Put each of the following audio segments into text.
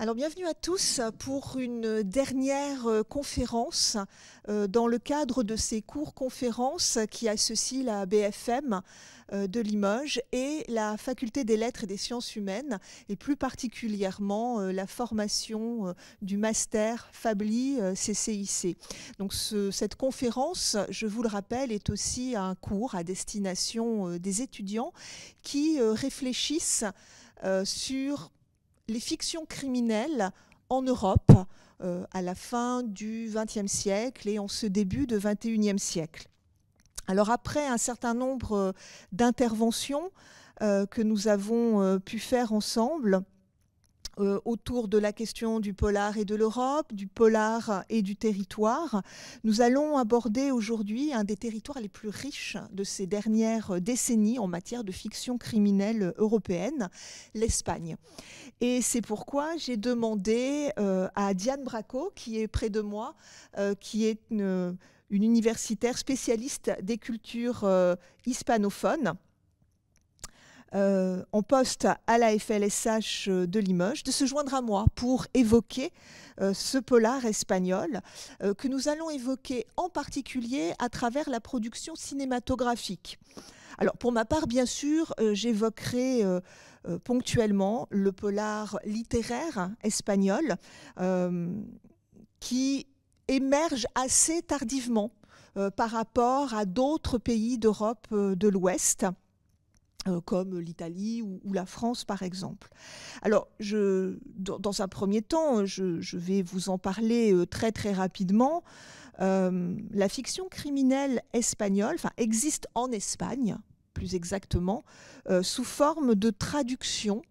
Alors bienvenue à tous pour une dernière euh, conférence euh, dans le cadre de ces cours conférences qui associent la BFM euh, de Limoges et la faculté des lettres et des sciences humaines et plus particulièrement la formation du master Fabli CCIC. Donc cette conférence, je vous le rappelle, est aussi un cours à destination des étudiants qui réfléchissent sur les fictions criminelles en Europe euh, à la fin du XXe siècle et en ce début de XXIe siècle. Alors après un certain nombre euh, d'interventions euh, que nous avons pu faire ensemble, euh, autour de la question du polar et de l'Europe, du polar et du territoire. Nous allons aborder aujourd'hui un des territoires les plus riches de ces dernières décennies en matière de fiction criminelle européenne, l'Espagne. Et c'est pourquoi j'ai demandé euh, à Diane Bracco, qui est près de moi, euh, qui est une, universitaire spécialiste des cultures hispanophones, on euh, en poste à la FLSH euh, de Limoges, de se joindre à moi pour évoquer euh, ce polar espagnol que nous allons évoquer en particulier à travers la production cinématographique. Alors pour ma part, bien sûr, j'évoquerai ponctuellement le polar littéraire espagnol qui émerge assez tardivement par rapport à d'autres pays d'Europe de l'Ouest. Euh, comme l'Italie ou, la France par exemple. Alors, je, dans, un premier temps, je, vais vous en parler euh, très très rapidement. Euh, la fiction criminelle espagnole existe en Espagne, plus exactement, sous forme de traduction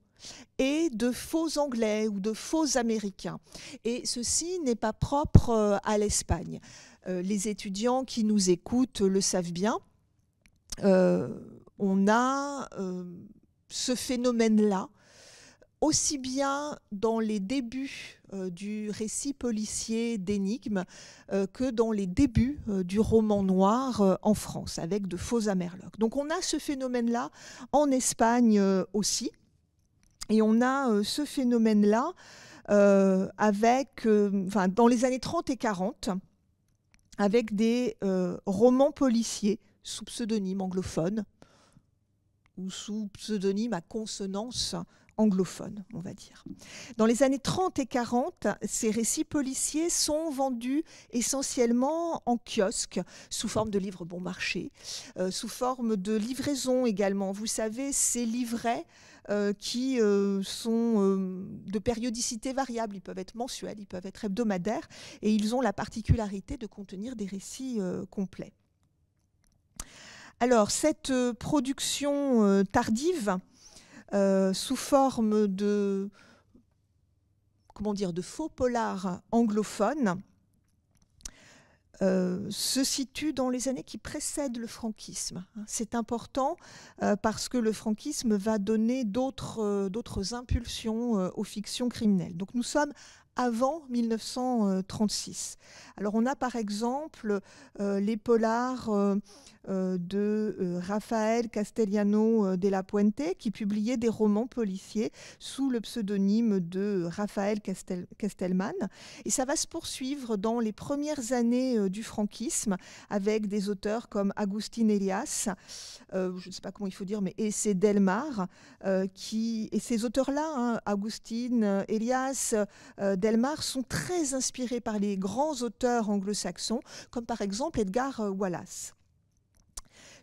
et de faux Anglais ou de faux Américains. Et ceci n'est pas propre à l'Espagne. les étudiants qui nous écoutent le savent bien. Euh, on a euh, ce phénomène-là, aussi bien dans les débuts euh, du récit policier d'énigmes euh, que dans les débuts du roman noir en France, avec de faux amerlocs. Donc on a ce phénomène-là en Espagne aussi, et on a ce phénomène-là avec, dans les années 30 et 40, avec des romans policiers sous pseudonyme anglophone, ou sous pseudonyme à consonance anglophone, on va dire. Dans les années 30 et 40, ces récits policiers sont vendus essentiellement en kiosque, sous forme de livres bon marché, euh, sous forme de livraisons également. Vous savez, ces livrets euh, qui euh, sont de périodicité variable, ils peuvent être mensuels, ils peuvent être hebdomadaires, et ils ont la particularité de contenir des récits complets. Alors, cette euh, production euh, tardive, euh, sous forme de, comment dire, de faux polars anglophones, se situe dans les années qui précèdent le franquisme. C'est important parce que le franquisme va donner d'autres impulsions aux fictions criminelles. Donc nous sommes avant 1936. Alors on a par exemple euh, les polars euh, euh, de Rafael Castellano de la Puente qui publiait des romans policiers sous le pseudonyme de Rafael Castel Castelman. Et ça va se poursuivre dans les premières années du franquisme avec des auteurs comme Agustin Elias, je ne sais pas comment il faut dire, mais et c'est Delmar, qui, et ces auteurs-là, hein, Agustin Elias, Delmar, sont très inspirés par les grands auteurs anglo-saxons, comme par exemple Edgar euh, Wallace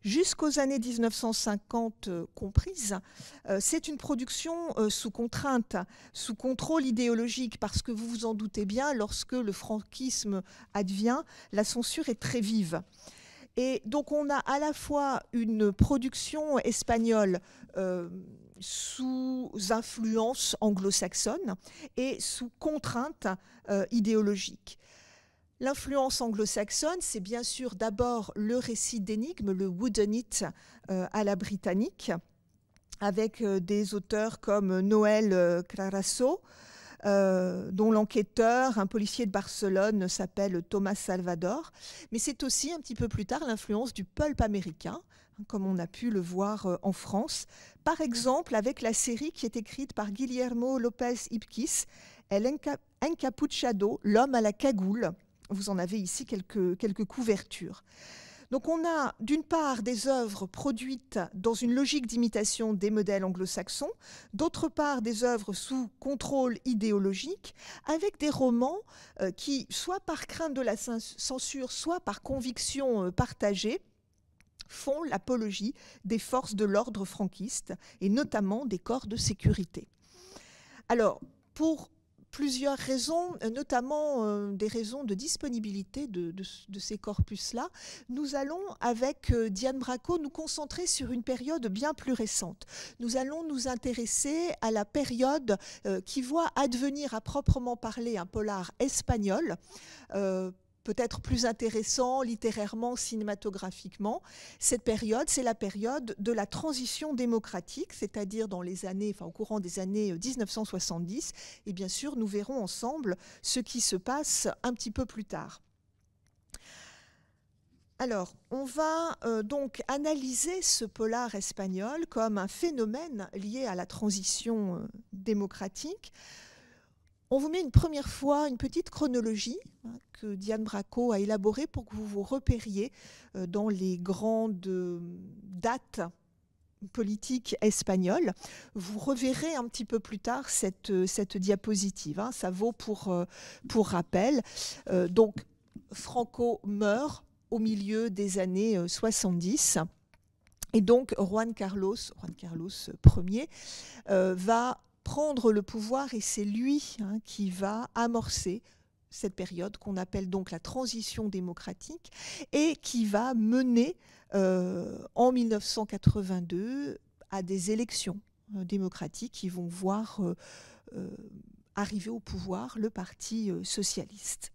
jusqu'aux années 1950 euh, comprises, euh, c'est une production sous contrainte, sous contrôle idéologique, parce que vous vous en doutez bien, lorsque le franquisme advient, la censure est très vive. Et donc on a à la fois une production espagnole euh, sous influence anglo-saxonne et sous contrainte euh, idéologique. L'influence anglo-saxonne, c'est bien sûr d'abord le récit d'énigmes, le wooden it euh, » à la britannique, avec des auteurs comme Noël clarasso dont l'enquêteur, un policier de Barcelone, s'appelle Thomas Salvador. Mais c'est aussi un petit peu plus tard l'influence du pulp américain, Hein, comme on a pu le voir euh, en France, par exemple avec la série qui est écrite par Guillermo Lopez Ipkiss, El Encapuchado, L'homme à la cagoule. Vous en avez ici quelques, quelques couvertures. Donc on a d'une part des œuvres produites dans une logique d'imitation des modèles anglo-saxons, d'autre part des œuvres sous contrôle idéologique, avec des romans euh, qui, soit par crainte de la censure, soit par conviction euh, partagée, font l'apologie des forces de l'ordre franquiste et notamment des corps de sécurité. Alors, pour plusieurs raisons, notamment euh, des raisons de disponibilité de, ces corpus-là, nous allons, avec euh, Diane Bracco, nous concentrer sur une période bien plus récente. Nous allons nous intéresser à la période euh, qui voit advenir à proprement parler un polar espagnol peut-être plus intéressant littérairement, cinématographiquement. Cette période, c'est la période de la transition démocratique, c'est-à-dire dans les années, enfin au courant des années 1970. Euh, Et bien sûr, nous verrons ensemble ce qui se passe un petit peu plus tard. Alors, on va euh, donc analyser ce polar espagnol comme un phénomène lié à la transition euh, démocratique on vous met une première fois une petite chronologie hein, que Diane Bracco a élaborée pour que vous vous repériez euh, dans les grandes euh, dates politiques espagnoles. Vous reverrez un petit peu plus tard cette, euh, diapositive. Hein. ça vaut pour, rappel. donc, Franco meurt au milieu des années 70. Et donc, Juan Carlos, Juan Carlos Ier, va prendre le pouvoir et c'est lui hein, qui va amorcer cette période qu'on appelle donc la transition démocratique et qui va mener euh, en 1982 à des élections euh, démocratiques qui vont voir euh, arriver au pouvoir le Parti socialiste.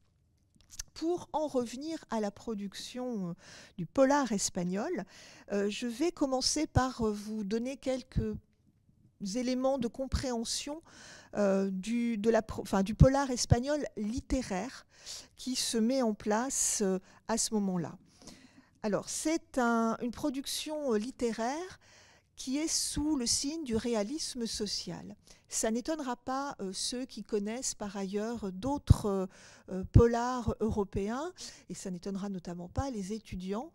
Pour en revenir à la production du polar espagnol, je vais commencer par vous donner quelques éléments de compréhension euh, du, de du polar espagnol littéraire qui se met en place euh, à ce moment-là. Alors, c'est une production euh, littéraire qui est sous le signe du réalisme social. Ça n'étonnera pas euh, ceux qui connaissent par ailleurs d'autres euh, euh, polars européens, et ça n'étonnera notamment pas les étudiants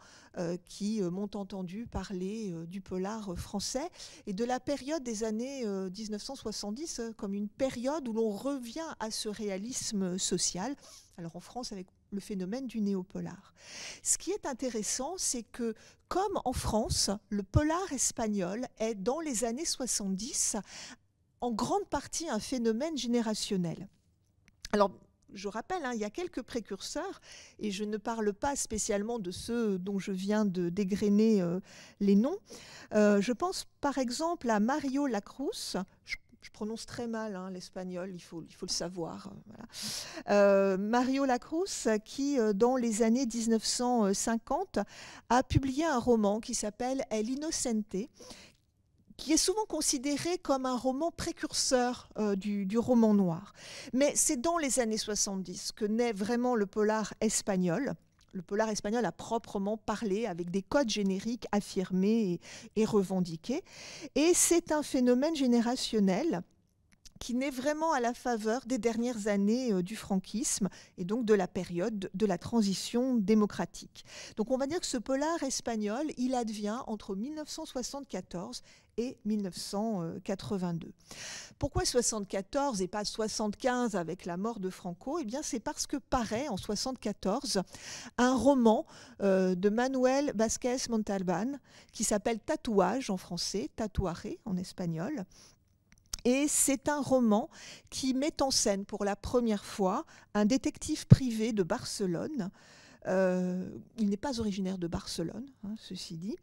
qui m'ont entendu parler du polar français et de la période des années 1970 comme une période où l'on revient à ce réalisme social. Alors en France, avec le phénomène du néopolar. Ce qui est intéressant, c'est que comme en France, le polar espagnol est dans les années 70 en grande partie un phénomène générationnel. Alors, je rappelle, hein, il y a quelques précurseurs, et je ne parle pas spécialement de ceux dont je viens de dégrainer euh, les noms. Euh, je pense par exemple à Mario Lacruz, je je prononce très mal hein, l'espagnol, il faut, le savoir. Euh, euh, Mario Lacruz, qui, euh, dans les années 1950, a publié un roman qui s'appelle El Innocente, qui est souvent considéré comme un roman précurseur du, roman noir. Mais c'est dans les années 70 que naît vraiment le polar espagnol le polar espagnol a proprement parlé avec des codes génériques affirmés et revendiqués. Et c'est un phénomène générationnel qui naît vraiment à la faveur des dernières années euh, du franquisme et donc de la période de la transition démocratique. Donc on va dire que ce polar espagnol, il advient entre 1974 et 1982. Pourquoi 74 et pas 75 avec la mort de Franco Eh bien, c'est parce que paraît en 74 un roman euh, de Manuel Vázquez Montalban qui s'appelle Tatouage en français, Tatuaré en espagnol, et c'est un roman qui met en scène pour la première fois un détective privé de Barcelone. Euh, il n'est pas originaire de Barcelone, hein, ceci dit.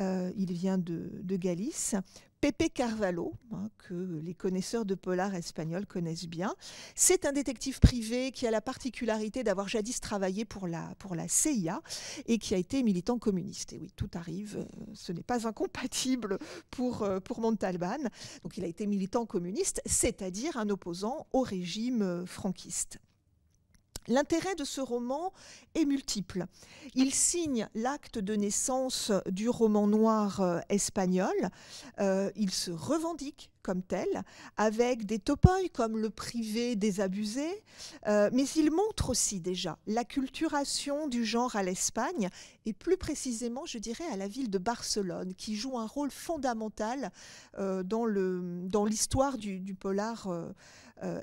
Euh, il vient de, Galice. Pepe Carvalho, hein, que les connaisseurs de polar espagnol connaissent bien, c'est un détective privé qui a la particularité d'avoir jadis travaillé pour la, CIA et qui a été militant communiste. Et oui, tout arrive, euh, ce n'est pas incompatible pour, euh, pour Montalban. Donc il a été militant communiste, c'est-à-dire un opposant au régime franquiste. L'intérêt de ce roman est multiple. Il signe l'acte de naissance du roman noir euh, espagnol. Euh, il se revendique comme tel, avec des topoi comme le privé des abusés. Euh, mais il montre aussi déjà l'acculturation du genre à l'Espagne, et plus précisément, je dirais, à la ville de Barcelone, qui joue un rôle fondamental dans l'histoire du, polar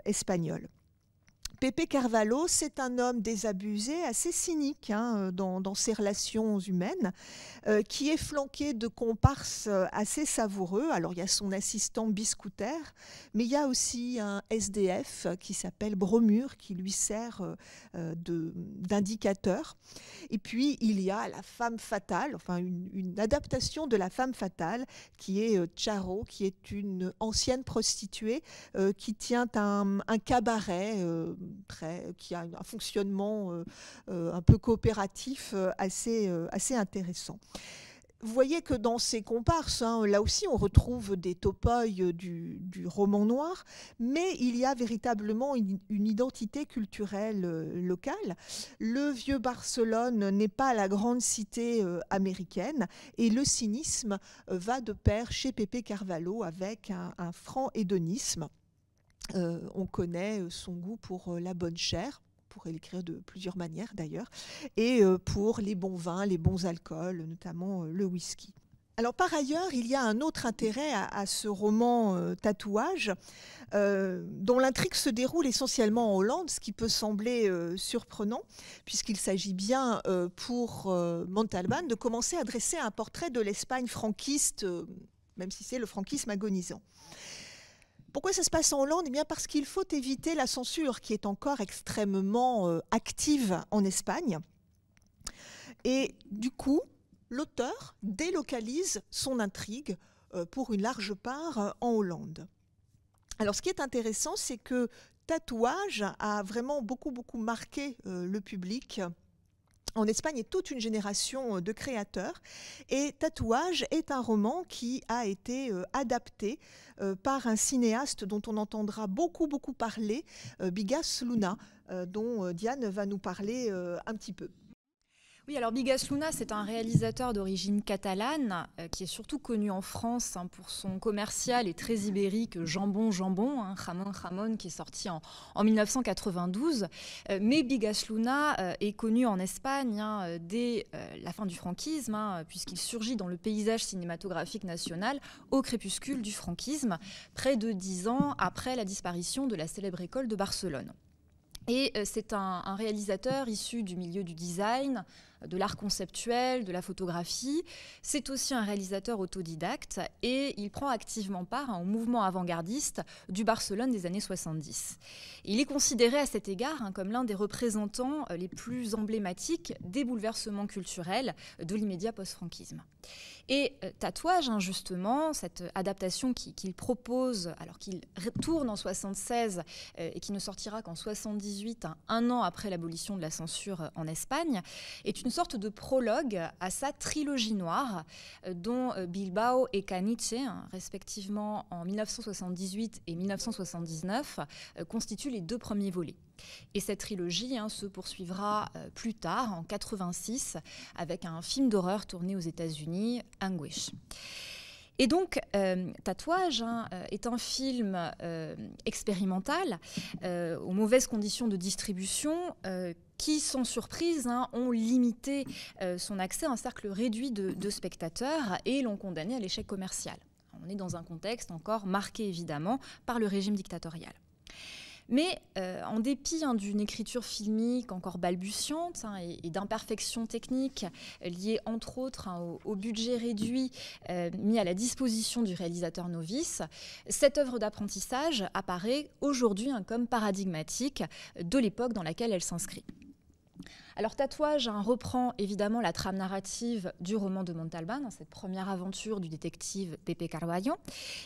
espagnol. Pépé Carvalho, c'est un homme désabusé, assez cynique hein, dans, ses relations humaines, euh, qui est flanqué de comparses euh, assez savoureux. Alors il y a son assistant Biscoutaire, mais il y a aussi un SDF qui s'appelle Bromure, qui lui sert euh, de d'indicateur. Et puis il y a la femme fatale, enfin une, adaptation de la femme fatale, qui est Charo, qui est une ancienne prostituée qui tient un cabaret qui a un fonctionnement euh, euh, un peu coopératif euh, assez, assez intéressant vous voyez que dans ces comparses, hein, là aussi, on retrouve des topoïs du, roman noir, mais il y a véritablement une, identité culturelle locale. Le vieux Barcelone n'est pas la grande cité américaine, et le cynisme va de pair chez Pépé Carvalho avec un, un franc hédonisme. Euh, on connaît euh, son goût pour euh, la bonne chair pourrait l'écrire de plusieurs manières d'ailleurs, et pour les bons vins, les bons alcools, notamment le whisky. Alors par ailleurs, il y a un autre intérêt à, ce roman Tatouage, dont l'intrigue se déroule essentiellement en Hollande, ce qui peut sembler surprenant, puisqu'il s'agit bien pour Montalban de commencer à dresser un portrait de l'Espagne franquiste, même si c'est le franquisme agonisant. Pourquoi ça se passe en Hollande eh bien parce qu'il faut éviter la censure qui est encore extrêmement euh, active en Espagne. Et du coup, l'auteur délocalise son intrigue euh, pour une large part euh, en Hollande. Alors ce qui est intéressant, c'est que Tatouage a vraiment beaucoup beaucoup marqué le public en Espagne est toute une génération euh, de créateurs. Et Tatouage est un roman qui a été euh, adapté euh, par un cinéaste dont on entendra beaucoup, beaucoup parler, Bigas Luna, dont Diane va nous parler un petit peu. Oui, alors Bigas Luna, c'est un réalisateur d'origine catalane euh, qui est surtout connu en France hein, pour son commercial et très ibérique Jambon Jambon, hein, Ramon Ramon, qui est sorti en, 1992. Euh, mais Bigas Luna euh, est connu en Espagne hein, dès la fin du franquisme, hein, puisqu'il surgit dans le paysage cinématographique national au crépuscule du franquisme, près de dix ans après la disparition de la célèbre école de Barcelone. Et euh, c'est un, réalisateur issu du milieu du design, de l'art conceptuel, de la photographie. C'est aussi un réalisateur autodidacte et il prend activement part au mouvement avant-gardiste du Barcelone des années 70. Il est considéré à cet égard hein, comme l'un des représentants euh, les plus emblématiques des bouleversements culturels de l'immédiat post-franquisme. Et euh, Tatouage, hein, justement, cette euh, adaptation qu'il propose, alors qu'il retourne en 76 euh, et qui ne sortira qu'en 78, hein, un an après l'abolition de la censure en Espagne, est une sorte de prologue à sa trilogie noire, dont Bilbao et Caniche, hein, respectivement en 1978 et 1979, constituent les deux premiers volets. Et cette trilogie hein, se poursuivra euh, plus tard, en 86, avec un film d'horreur tourné aux États-Unis, Anguish. Et donc, euh, Tatouage hein, euh, est un film expérimental, aux mauvaises conditions de distribution, qui, sans surprise, hein, ont limité son accès à un cercle réduit de spectateurs et l'ont condamné à l'échec commercial. On est dans un contexte encore marqué, évidemment, par le régime dictatorial. Mais euh, en dépit hein, d'une écriture filmique encore balbutiante hein, et, d'imperfections techniques euh, liées entre autres hein, au, budget réduit euh, mis à la disposition du réalisateur novice, cette œuvre d'apprentissage apparaît aujourd'hui comme paradigmatique de l'époque dans laquelle elle s'inscrit. Alors Tatouage hein, reprend évidemment la trame narrative du roman de Montalban, dans hein, cette première aventure du détective Pepe Carvalho.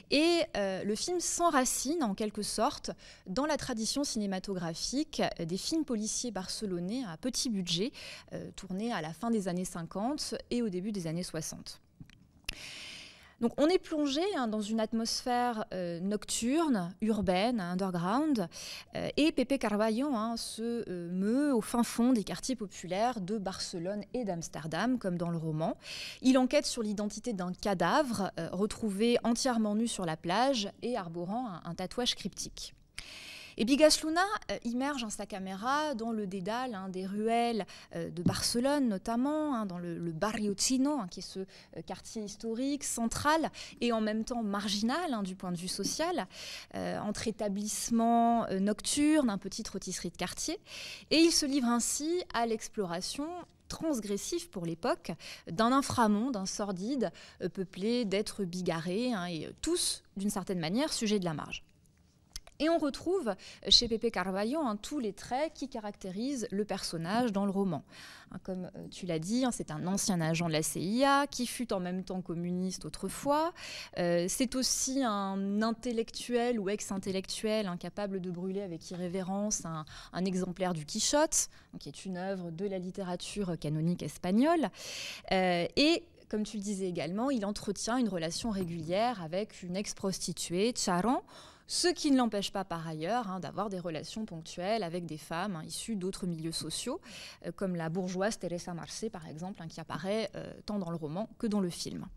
Et euh, le film s'enracine en quelque sorte dans la tradition cinématographique des films policiers barcelonais à petit budget, euh, tournés à la fin des années 50 et au début des années 60 on est plongé hein, dans une atmosphère euh, nocturne, urbaine, hein, underground, euh, et Pepe Carvalho hein, se euh, meut au fin fond des quartiers populaires de Barcelone et d'Amsterdam, comme dans le roman. Il enquête sur l'identité d'un cadavre retrouvé entièrement nu sur la plage et arborant un tatouage cryptique. Et Bigas Luna euh, immerge sa caméra dans le dédale hein, des ruelles euh, de Barcelone, notamment, hein, dans le, Barrio hein, qui est ce euh, quartier historique, central et en même temps marginal du point de vue social, entre établissements nocturnes, un petit rôtisserie de quartier. Et il se livre ainsi à l'exploration transgressive pour l'époque, d'un inframonde, d'un sordide, peuplé d'êtres bigarrés, et tous, d'une certaine manière, sujets de la marge. Et on retrouve chez Pépé Carvalho hein, tous les traits qui caractérisent le personnage dans le roman. Hein, comme euh, tu l'as dit, hein, c'est un ancien agent de la CIA qui fut en même temps communiste autrefois. Euh, c'est aussi un intellectuel ou ex-intellectuel incapable de brûler avec irrévérence un, exemplaire du Quichotte, qui est une œuvre de la littérature canonique espagnole. Euh, et comme tu le disais également, il entretient une relation régulière avec une ex-prostituée, Charon, ce qui ne l'empêche pas par ailleurs hein, d'avoir des relations ponctuelles avec des femmes hein, issues d'autres milieux sociaux, euh, comme la bourgeoise Teresa Marsé, par exemple, hein, qui apparaît euh, tant dans le roman que dans le film.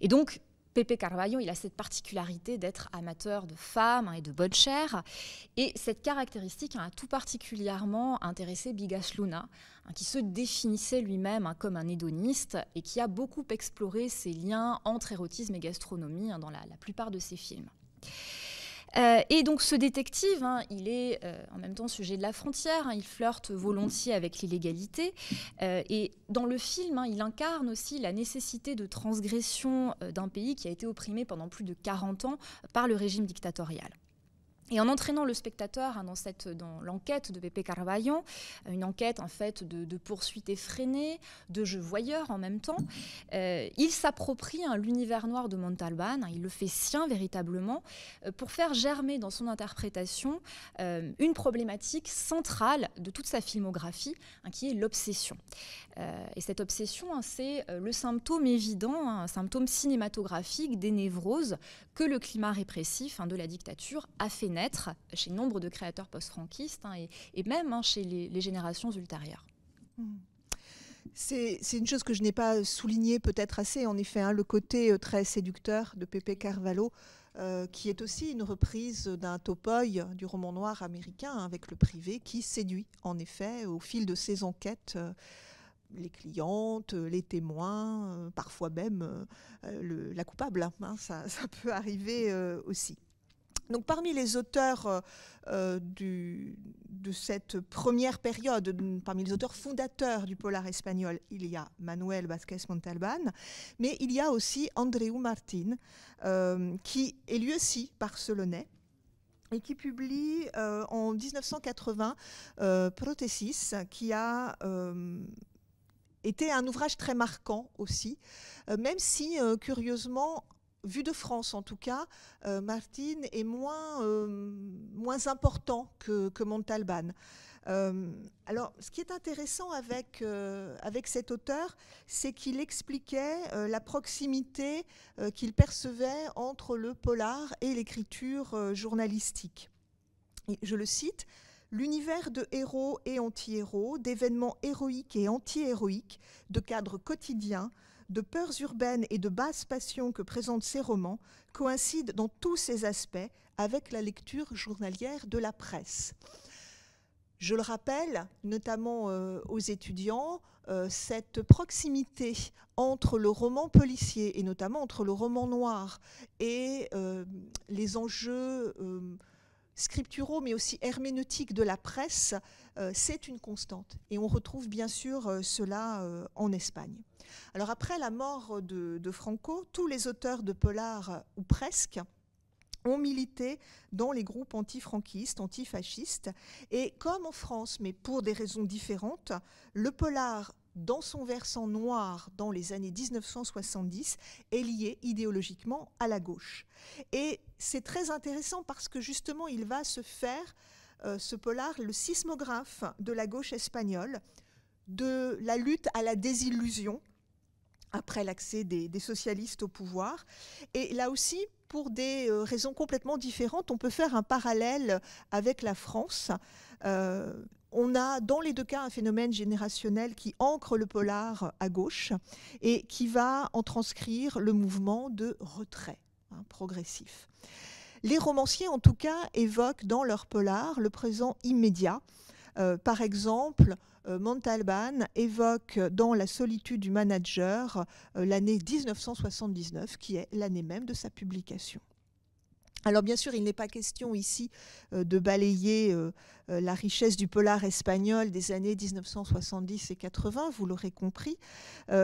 Et donc, Pepe Carvalho, il a cette particularité d'être amateur de femmes et de bonne chair. Et cette caractéristique a tout particulièrement intéressé Bigas Luna, qui se définissait lui-même comme un hédoniste et qui a beaucoup exploré ses liens entre érotisme et gastronomie dans la plupart de ses films. Euh, et donc ce détective, hein, il est euh, en même temps sujet de la frontière, hein, il flirte volontiers avec l'illégalité. Euh, et dans le film, hein, il incarne aussi la nécessité de transgression d'un pays qui a été opprimé pendant plus de 40 ans par le régime dictatorial. Et en entraînant le spectateur hein, dans, cette, dans l'enquête de Pepe Carvalho, euh, une enquête en fait de, de poursuites effrénées, de jeux voyeur en même temps, euh, il s'approprie hein, l'univers noir de Montalban, hein, il le fait sien véritablement, euh, pour faire germer dans son interprétation une problématique centrale de toute sa filmographie, hein, qui est l'obsession. et cette obsession, c'est le symptôme évident, un symptôme cinématographique des névroses que le climat répressif de la dictature a fait naître chez nombre de créateurs post-franquistes hein, et, même hein, chez les, générations ultérieures. Mmh. C'est une chose que je n'ai pas soulignée peut-être assez, en effet, hein, le côté euh, très séducteur de Pepe Carvalho, euh, qui est aussi une reprise d'un topoï du roman noir américain avec le privé, qui séduit, en effet, au fil de ses enquêtes. Euh, les clientes, les témoins, parfois même la coupable. ça, peut arriver aussi parmi les auteurs euh, euh, du, de cette première période, parmi les auteurs fondateurs du polar espagnol, il y a Manuel Vázquez Montalban, mais il y a aussi Andreu Martin, euh, qui est lui aussi barcelonais et qui publie en 1980 Prothesis, qui a été un ouvrage très marquant aussi, même si, curieusement, vu de France en tout cas, euh, Martine est moins, euh, moins important que, que Montalban. Euh, alors, ce qui est intéressant avec, avec cet auteur, c'est qu'il expliquait la proximité qu'il percevait entre le polar et l'écriture journalistique. Je le cite. L'univers de héros et anti-héros, d'événements héroïques et anti-héroïques, de cadres quotidiens, de peurs urbaines et de basses passions que présentent ces romans coïncident dans tous ces aspects avec la lecture journalière de la presse. Je le rappelle, notamment euh, aux étudiants, euh, cette proximité entre le roman policier et notamment entre le roman noir et euh, les enjeux scripturaux mais aussi herméneutiques de la presse, c'est une constante. Et on retrouve bien sûr cela en Espagne. Alors après la mort de, Franco, tous les auteurs de polar, euh, ou presque, ont milité dans les groupes antifranquistes, antifascistes. Et comme en France, mais pour des raisons différentes, le polar dans son versant noir dans les années 1970 est lié idéologiquement à la gauche. Et c'est très intéressant parce que justement il va se faire, euh, ce polar, le sismographe de la gauche espagnole, de la lutte à la désillusion après l'accès des, socialistes au pouvoir. Et là aussi, pour des euh, raisons complètement différentes, on peut faire un parallèle avec la France. Euh, on a dans les deux cas un phénomène générationnel qui ancre le polar à gauche et qui va en transcrire le mouvement de retrait hein, progressif. Les romanciers, en tout cas, évoquent dans leur polar le présent immédiat euh, par exemple, euh, Montalban évoque dans La solitude du manager euh, l'année 1979, qui est l'année même de sa publication. Alors bien sûr, il n'est pas question ici euh, de balayer euh, euh, la richesse du polar espagnol des années 1970 et 80, vous l'aurez compris,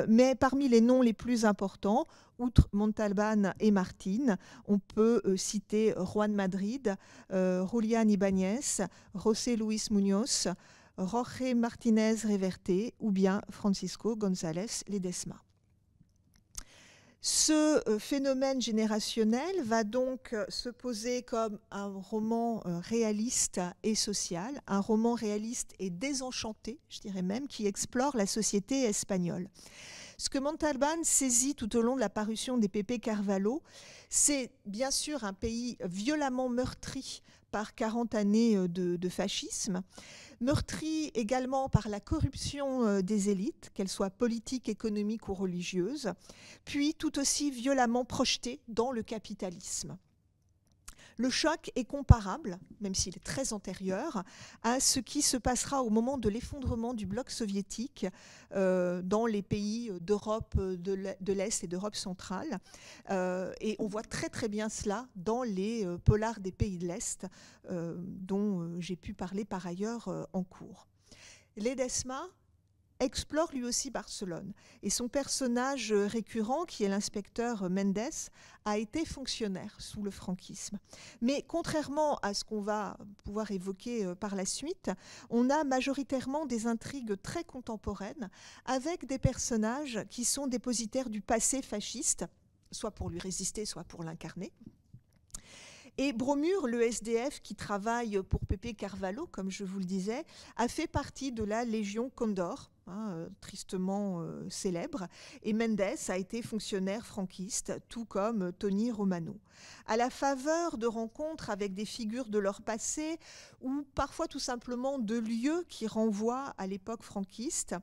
mais parmi les noms les plus importants, outre Montalban et Martine, on peut citer Juan Madrid, Julian Ibáñez, José Luis Muñoz, Jorge Martínez Reverte ou bien Francisco González Ledesma. Ce euh, phénomène générationnel va donc euh, se poser comme un roman euh, réaliste et social, un roman réaliste et désenchanté, je dirais même, qui explore la société espagnole. Ce que Montalban saisit tout au long de la parution des Pépé Carvalho, c'est bien sûr un pays violemment meurtri par 40 années euh, de, de, fascisme, meurtrie également par la corruption euh, des élites, qu'elles soient politiques, économiques ou religieuses, puis tout aussi violemment projetée dans le capitalisme. Le choc est comparable, même s'il est très antérieur, à ce qui se passera au moment de l'effondrement du bloc soviétique euh, dans les pays d'Europe de l'Est et d'Europe centrale. Euh, et on voit très très bien cela dans les euh, polars des pays de l'Est, dont j'ai pu parler par ailleurs en cours. Les DESMA explore lui aussi Barcelone. Et son personnage euh, récurrent, qui est l'inspecteur euh, Mendes, a été fonctionnaire sous le franquisme. Mais contrairement à ce qu'on va pouvoir évoquer euh, par la suite, on a majoritairement des intrigues très contemporaines avec des personnages qui sont dépositaires du passé fasciste, soit pour lui résister, soit pour l'incarner. Et Bromure, le SDF qui travaille pour Pépé Carvalho, comme je vous le disais, a fait partie de la Légion Condor, Hein, euh, tristement euh, célèbre, et Mendes a été fonctionnaire franquiste, tout comme Tony Romano. À la faveur de rencontres avec des figures de leur passé, ou parfois tout simplement de lieux qui renvoient à l'époque franquiste,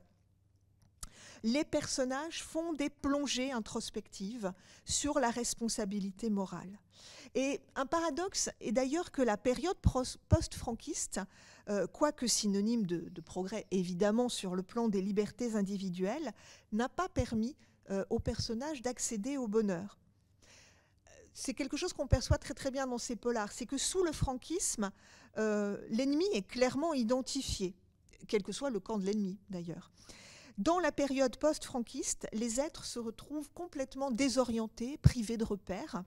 les personnages font des plongées introspectives sur la responsabilité morale. Et un paradoxe est d'ailleurs que la période post-franquiste euh, quoique synonyme de, progrès évidemment sur le plan des libertés individuelles, n'a pas permis euh, aux personnages d'accéder au bonheur. Euh, c'est quelque chose qu'on perçoit très très bien dans ces polars, c'est que sous le franquisme, l'ennemi est clairement identifié, quel que soit le camp de l'ennemi d'ailleurs. Dans la période post-franquiste, les êtres se retrouvent complètement désorientés, privés de repères,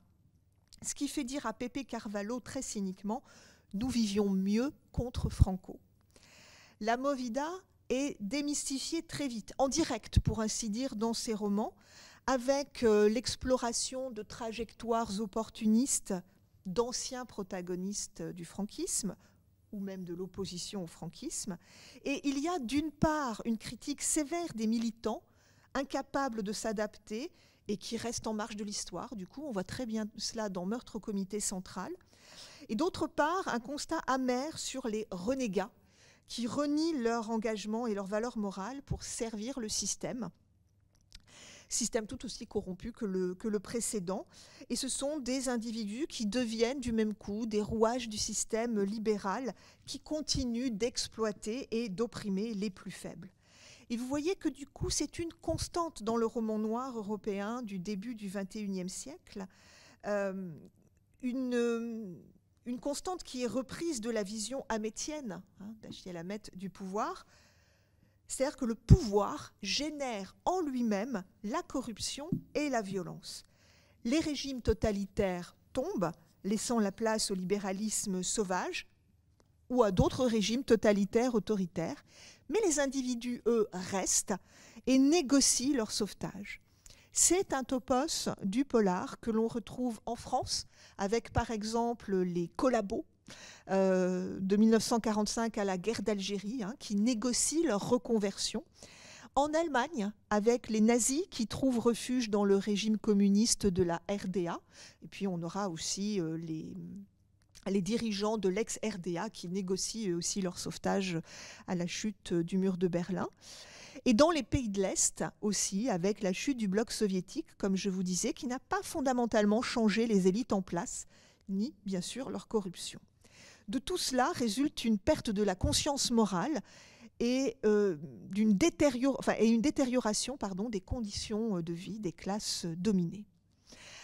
ce qui fait dire à Pepe Carvalho très cyniquement nous vivions mieux contre Franco. La Movida est démystifiée très vite, en direct pour ainsi dire, dans ses romans, avec euh, l'exploration de trajectoires opportunistes d'anciens protagonistes du franquisme, ou même de l'opposition au franquisme. Et il y a d'une part une critique sévère des militants, incapables de s'adapter et qui reste en marge de l'histoire. Du coup, on voit très bien cela dans Meurtre au comité central. Et d'autre part, un constat amer sur les renégats qui renient leur engagement et leur valeur morale pour servir le système système tout aussi corrompu que le, précédent. Et ce sont des individus qui deviennent du même coup des rouages du système libéral qui continue d'exploiter et d'opprimer les plus faibles. Et vous voyez que du coup, c'est une constante dans le roman noir européen du début du XXIe siècle. Euh, une, euh, une, constante qui est reprise de la vision amétienne hein, d'Achille du pouvoir. C'est-à-dire que le pouvoir génère en lui-même la corruption et la violence. Les régimes totalitaires tombent, laissant la place au libéralisme sauvage ou à d'autres régimes totalitaires autoritaires. Mais les individus, eux, restent et négocient leur sauvetage. C'est un topos du polar que l'on retrouve en France, avec par exemple les collabos euh, de 1945 à la guerre d'Algérie, hein, qui négocient leur reconversion. En Allemagne, avec les nazis qui trouvent refuge dans le régime communiste de la RDA, et puis on aura aussi euh, les les dirigeants de l'ex-RDA qui négocient aussi leur sauvetage à la chute euh, du mur de Berlin. Et dans les pays de l'Est aussi, avec la chute du bloc soviétique, comme je vous disais, qui n'a pas fondamentalement changé les élites en place, ni bien sûr leur corruption. De tout cela résulte une perte de la conscience morale et, euh, une, détérioration des conditions euh, de vie des classes dominées.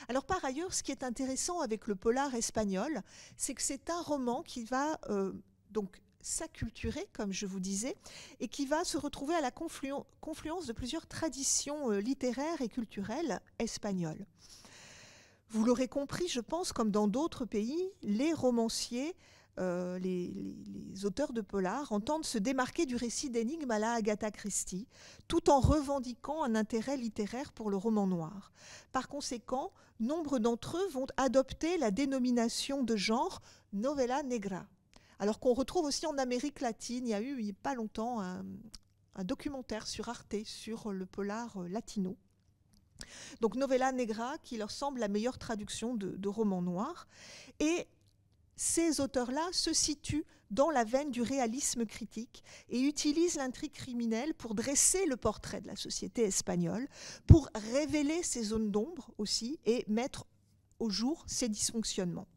Alors par ailleurs, ce qui est intéressant avec le polar espagnol, c'est que c'est un roman qui va euh, donc s'acculturer, comme je vous disais, et qui va se retrouver à la confluence de plusieurs traditions euh, littéraires et culturelles espagnoles. Vous l'aurez compris, je pense, comme dans d'autres pays, les romanciers euh, les, auteurs de polar entendent se démarquer du récit d'énigme à la Agatha Christie, tout en revendiquant un intérêt littéraire pour le roman noir. Par conséquent, nombre d'entre eux vont adopter la dénomination de genre novella negra. Alors qu'on retrouve aussi en Amérique latine, il y a eu il pas longtemps un, documentaire sur Arte sur le polar euh, latino. Donc novella negra qui leur semble la meilleure traduction de, de roman noir. Et ces auteurs-là se situent dans la veine du réalisme critique et utilisent l'intrigue criminelle pour dresser le portrait de la société espagnole, pour révéler ses zones d'ombre aussi et mettre au jour ses dysfonctionnements.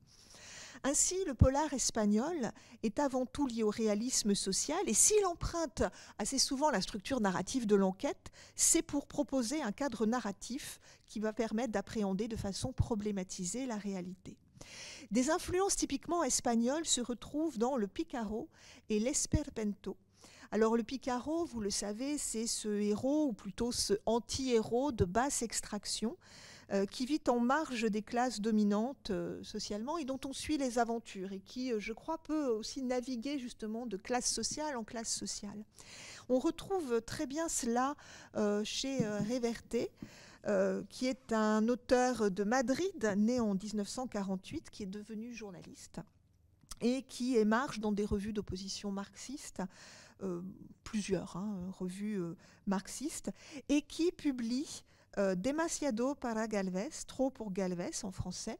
Ainsi, le polar espagnol est avant tout lié au réalisme social, et s'il emprunte assez souvent la structure narrative de l'enquête, c'est pour proposer un cadre narratif qui va permettre d'appréhender de façon problématisée la réalité. Des influences typiquement espagnoles se retrouvent dans le picaro et l'esperpento. Alors le Picaro, vous le savez, c'est ce héros, ou plutôt ce anti-héros de basse extraction, euh, qui vit en marge des classes dominantes euh, socialement et dont on suit les aventures et qui, euh, je crois, peut aussi naviguer justement de classe sociale en classe sociale. On retrouve très bien cela chez Reverté, euh, qui est un auteur de Madrid, né en 1948, qui est devenu journaliste et qui émarge dans des revues d'opposition marxiste, euh, plusieurs hein, revues euh, marxistes, et qui publie Demasiado para Galvez, Trop pour Galvez en français,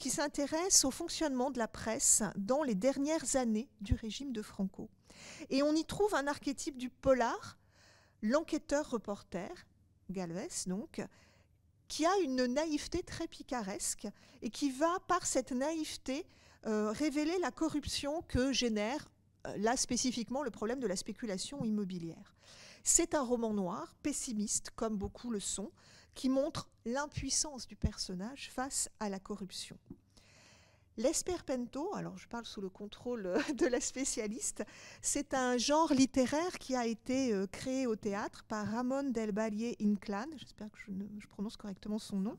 qui s'intéresse au fonctionnement de la presse dans les dernières années du régime de Franco. Et on y trouve un archétype du polar, l'enquêteur-reporter, Galvez, donc, qui a une naïveté très picaresque et qui va, par cette naïveté, euh, révéler la corruption que génère, euh, là spécifiquement, le problème de la spéculation immobilière. C'est un roman noir, pessimiste, comme beaucoup le sont, qui montre l'impuissance du personnage face à la corruption. L'esperpento, alors je parle sous le contrôle euh, de la spécialiste, c'est un genre littéraire qui a été euh, créé au théâtre par Ramon del Barrier Inclan. j'espère que je, prononce correctement son nom.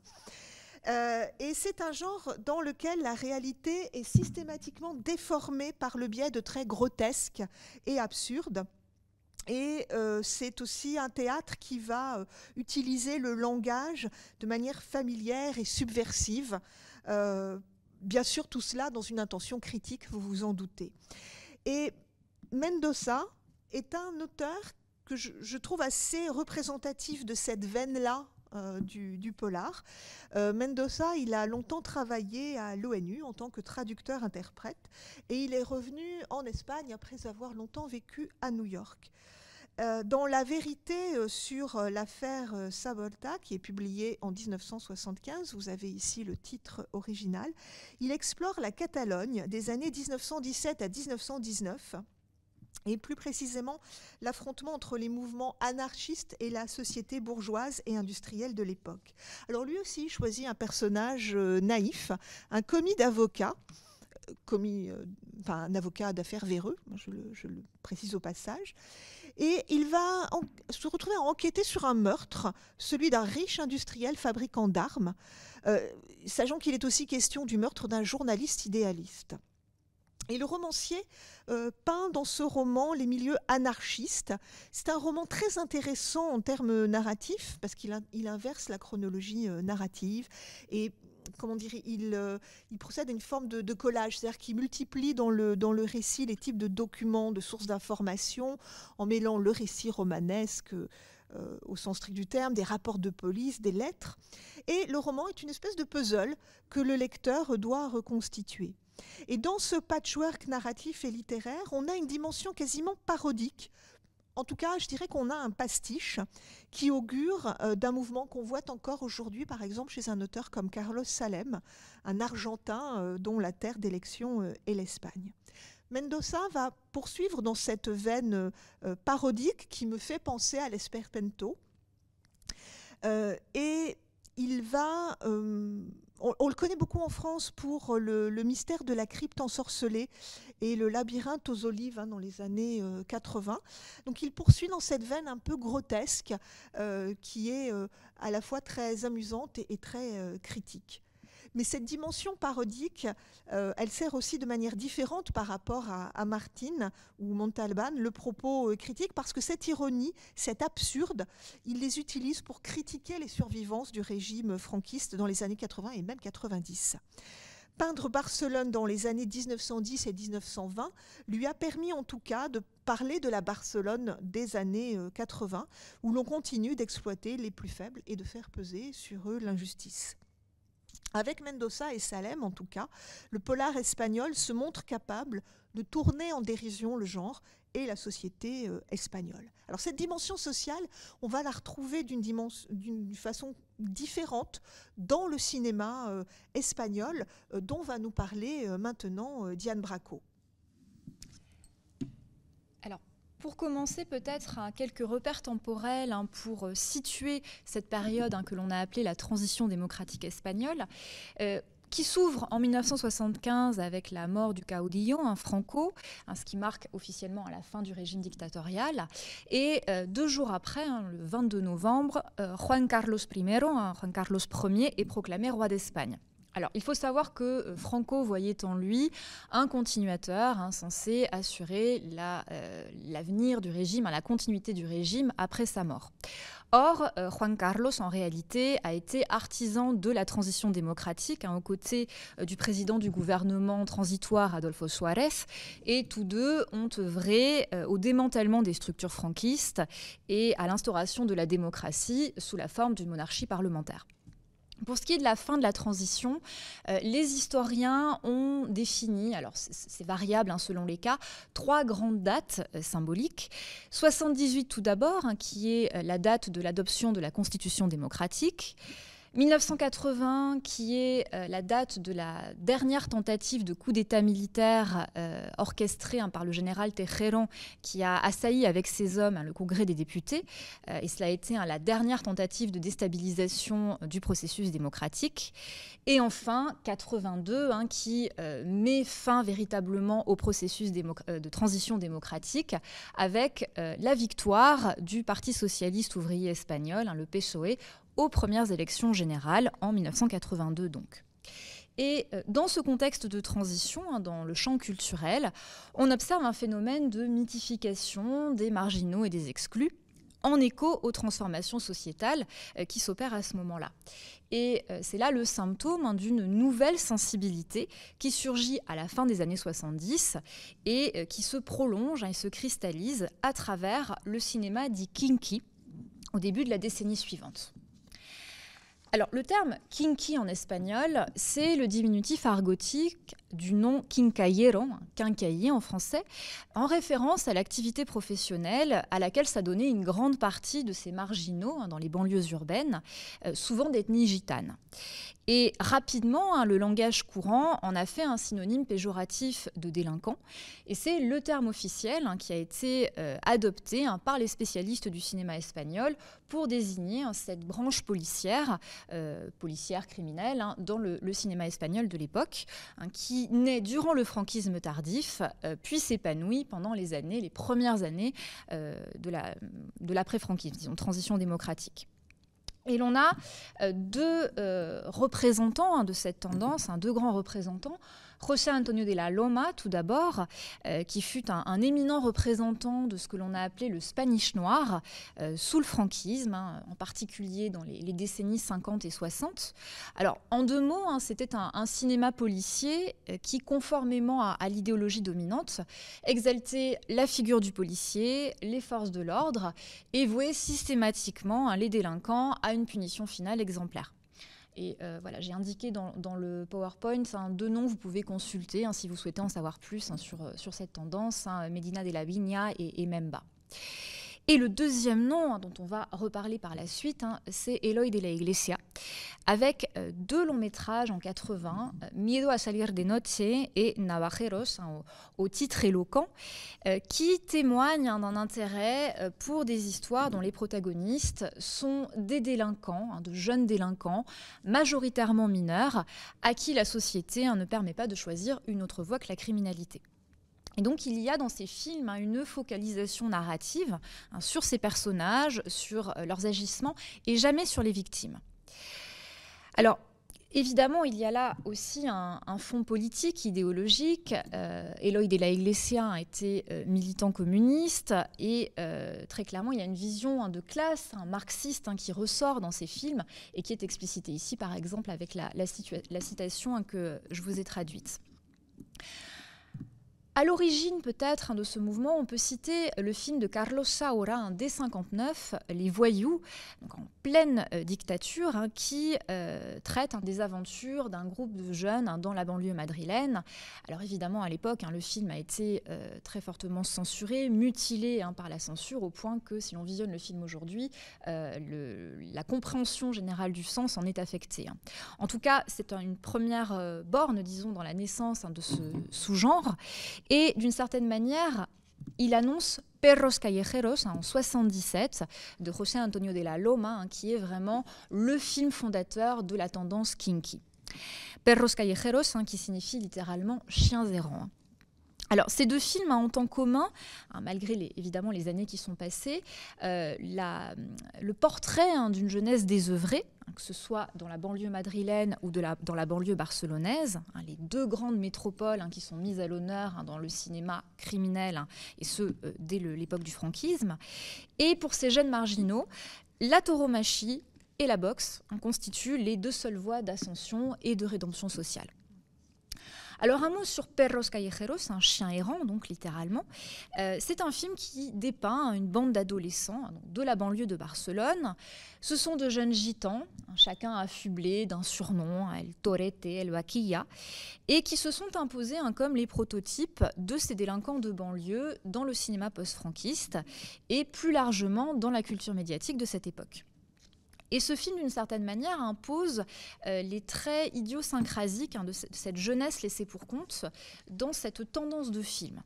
Euh, et c'est un genre dans lequel la réalité est systématiquement déformée par le biais de traits grotesques et absurdes. Et c'est aussi un théâtre qui va utiliser le langage de manière familière et subversive bien sûr, tout cela dans une intention critique, vous vous en doutez. Et Mendoza est un auteur que je, trouve assez représentatif de cette veine-là euh, du, polar. Euh, Mendoza, il a longtemps travaillé à l'ONU en tant que traducteur-interprète et il est revenu en Espagne après avoir longtemps vécu à New York. Euh, dans La vérité euh, sur euh, l'affaire Savolta, qui est publiée en 1975, vous avez ici le titre original, il explore la Catalogne des années 1917 à 1919 et plus précisément l'affrontement entre les mouvements anarchistes et la société bourgeoise et industrielle de l'époque. Alors lui aussi choisit un personnage naïf, un commis d'avocat, commis, un avocat d'affaires véreux, je le, je le précise au passage, et il va se retrouver à enquêter sur un meurtre, celui d'un riche industriel fabricant d'armes, euh, sachant qu'il est aussi question du meurtre d'un journaliste idéaliste. Et le romancier euh, peint dans ce roman les milieux anarchistes. C'est un roman très intéressant en termes narratifs parce qu'il inverse la chronologie euh, narrative et comment dire, euh, il, procède à une forme de, collage, c'est-à-dire qu'il multiplie dans le, dans le récit les types de documents, de sources d'informations, en mêlant le récit romanesque euh, au sens strict du terme, des rapports de police, des lettres. Et le roman est une espèce de puzzle que le lecteur doit reconstituer. Et dans ce patchwork narratif et littéraire, on a une dimension quasiment parodique, en tout cas, je dirais qu'on a un pastiche qui augure euh, d'un mouvement qu'on voit encore aujourd'hui, par exemple, chez un auteur comme Carlos Salem, un Argentin euh, dont la terre d'élection euh, est l'Espagne. Mendoza va poursuivre dans cette veine parodique qui me fait penser à l'Esperpento. et il va on, le connaît beaucoup en France pour euh, le, mystère de la crypte ensorcelée et le labyrinthe aux olives hein, dans les années 80. Euh, Donc il poursuit dans cette veine un peu grotesque euh, qui est à la fois très amusante et très critique. Mais cette dimension parodique, euh, elle sert aussi de manière différente par rapport à, à Martine ou Montalban, le propos euh, critique, parce que cette ironie, cet absurde, il les utilise pour critiquer les survivances du régime franquiste dans les années 80 et même 90 peindre Barcelone dans les années 1910 et 1920 lui a permis en tout cas de parler de la Barcelone des années 80, euh, où l'on continue d'exploiter les plus faibles et de faire peser sur eux l'injustice. Avec Mendoza et Salem, en tout cas, le polar espagnol se montre capable de tourner en dérision le genre et la société euh, espagnole. Alors cette dimension sociale, on va la retrouver d'une façon différente dans le cinéma euh, espagnol euh, dont va nous parler maintenant Diane Bracco. Pour commencer, peut-être hein, quelques repères temporels hein, pour euh, situer cette période hein, que l'on a appelée la transition démocratique espagnole. Euh, qui s'ouvre en 1975 avec la mort du caudillon Franco, ce qui marque officiellement la fin du régime dictatorial. Et euh, deux jours après, le 22 novembre, Juan Carlos Juan Carlos Ier est proclamé roi d'Espagne. Alors, il faut savoir que euh, Franco voyait en lui un continuateur hein, censé assurer euh, l'avenir du régime, hein, la continuité du régime après sa mort. Or, euh, Juan Carlos, en réalité, a été artisan de la transition démocratique, hein, aux côtés du président du gouvernement transitoire, Adolfo Suarez, et tous deux ont œuvré au démantèlement des structures franquistes et à l'instauration de la démocratie sous la forme d'une monarchie parlementaire. Pour ce qui est de la fin de la transition, euh, les historiens ont défini, alors c'est variable hein, selon les cas, trois grandes dates euh, symboliques. 78 tout d'abord, hein, qui est euh, la date de l'adoption de la Constitution démocratique. 1980, qui est euh, la date de la dernière tentative de coup d'État militaire euh, orchestrée hein, par le général Tejeron, qui a assailli avec ses hommes hein, le Congrès des députés. Euh, et cela a été hein, la dernière tentative de déstabilisation du processus démocratique. Et enfin, 82, qui met fin véritablement au processus de transition démocratique avec la victoire du Parti socialiste ouvrier espagnol, le PSOE, aux premières élections générales en 1982 donc. Et euh, dans ce contexte de transition, hein, dans le champ culturel, on observe un phénomène de mythification des marginaux et des exclus en écho aux transformations sociétales euh, qui s'opèrent à ce moment-là. Et euh, c'est là le symptôme hein, d'une nouvelle sensibilité qui surgit à la fin des années 70 et qui se prolonge hein, et se cristallise à travers le cinéma dit kinky au début de la décennie suivante. Alors, le terme kinky en espagnol, c'est le diminutif argotique du nom quincaillero, hein, quincaillier en français, en référence à l'activité professionnelle à laquelle s'adonnait une grande partie de ces marginaux hein, dans les banlieues urbaines, euh, souvent d'ethnie gitane. Et rapidement, hein, le langage courant en a fait un synonyme péjoratif de délinquant, et c'est le terme officiel qui a été euh, adopté par les spécialistes du cinéma espagnol pour désigner cette branche policière, euh, policière criminelle, dans le, cinéma espagnol de l'époque, qui naît durant le franquisme tardif, euh, puis s'épanouit pendant les années, les premières années euh, de, la, de l'après-franquisme, disons, transition démocratique. Et l'on a euh, deux représentants hein, de cette tendance, hein, deux grands représentants, José Antonio de la Loma, tout d'abord, euh, qui fut un, éminent représentant de ce que l'on a appelé le Spanish noir euh, sous le franquisme, hein, en particulier dans les, décennies 50 et 60. Alors, en deux mots, hein, c'était un, cinéma policier euh, qui, conformément à, l'idéologie dominante, exaltait la figure du policier, les forces de l'ordre et vouait systématiquement les délinquants à une punition finale exemplaire. Et euh, voilà, j'ai indiqué dans, le PowerPoint hein, deux noms vous pouvez consulter hein, si vous souhaitez en savoir plus hein, euh, sur, cette tendance, Medina de la Vigna et, et Memba. Et le deuxième nom hein, dont on va reparler par la suite, hein, c'est Eloy de la Iglesia, avec euh, deux longs métrages en 80, euh, Miedo a salir de noche et Navajeros, hein, au, titre éloquent, euh, qui témoignent d'un intérêt pour des histoires dont les protagonistes sont des délinquants, de jeunes délinquants, majoritairement mineurs, à qui la société ne permet pas de choisir une autre voie que la criminalité. Et donc il y a dans ces films hein, une focalisation narrative hein, sur ces personnages, sur euh, leurs agissements et jamais sur les victimes. Alors évidemment il y a là aussi un, fond politique, idéologique. Euh, Eloy de la Iglesia était euh, militant communiste et euh, très clairement il y a une vision hein, de classe marxiste qui ressort dans ces films et qui est explicitée ici par exemple avec la citation que je vous ai traduite. À l'origine peut-être hein, de ce mouvement, on peut citer le film de Carlos Saura, un 59, Les Voyous, en pleine euh, dictature, hein, qui euh, traite hein, des aventures d'un groupe de jeunes dans la banlieue madrilène. Alors évidemment, à l'époque, le film a été euh, très fortement censuré, mutilé par la censure, au point que si l'on visionne le film aujourd'hui, la compréhension générale du sens en est affectée. En tout cas, c'est une première borne, disons, dans la naissance de ce sous-genre. Et d'une certaine manière, il annonce Perros Callejeros hein, en 77 de José Antonio de la Loma, hein, qui est vraiment le film fondateur de la tendance kinky. Perros Callejeros, hein, qui signifie littéralement chiens errants. Alors, ces deux films ont en commun, malgré évidemment les années qui sont passées, euh, le portrait d'une jeunesse désœuvrée, que ce soit dans la banlieue madrilène ou dans la banlieue barcelonaise, hein, les deux grandes métropoles hein, qui sont mises à l'honneur hein, dans le cinéma criminel, et ce, euh, dès l'époque du franquisme. Et pour ces jeunes marginaux, la tauromachie et la boxe constituent les deux seules voies d'ascension et de rédemption sociale. Alors un mot sur Perros Callejeros, un chien errant, donc littéralement. Euh, c'est un film qui dépeint une bande d'adolescents hein, de la banlieue de Barcelone. Ce sont de jeunes gitans, hein, chacun affublé d'un surnom, hein, El Torete, El Vaquilla, et qui se sont imposés comme les prototypes de ces délinquants de banlieue dans le cinéma post-franquiste et plus largement dans la culture médiatique de cette époque. Et ce film, d'une certaine manière, impose euh, les traits idiosyncrasiques hein, de, cette jeunesse laissée pour compte dans cette tendance de film.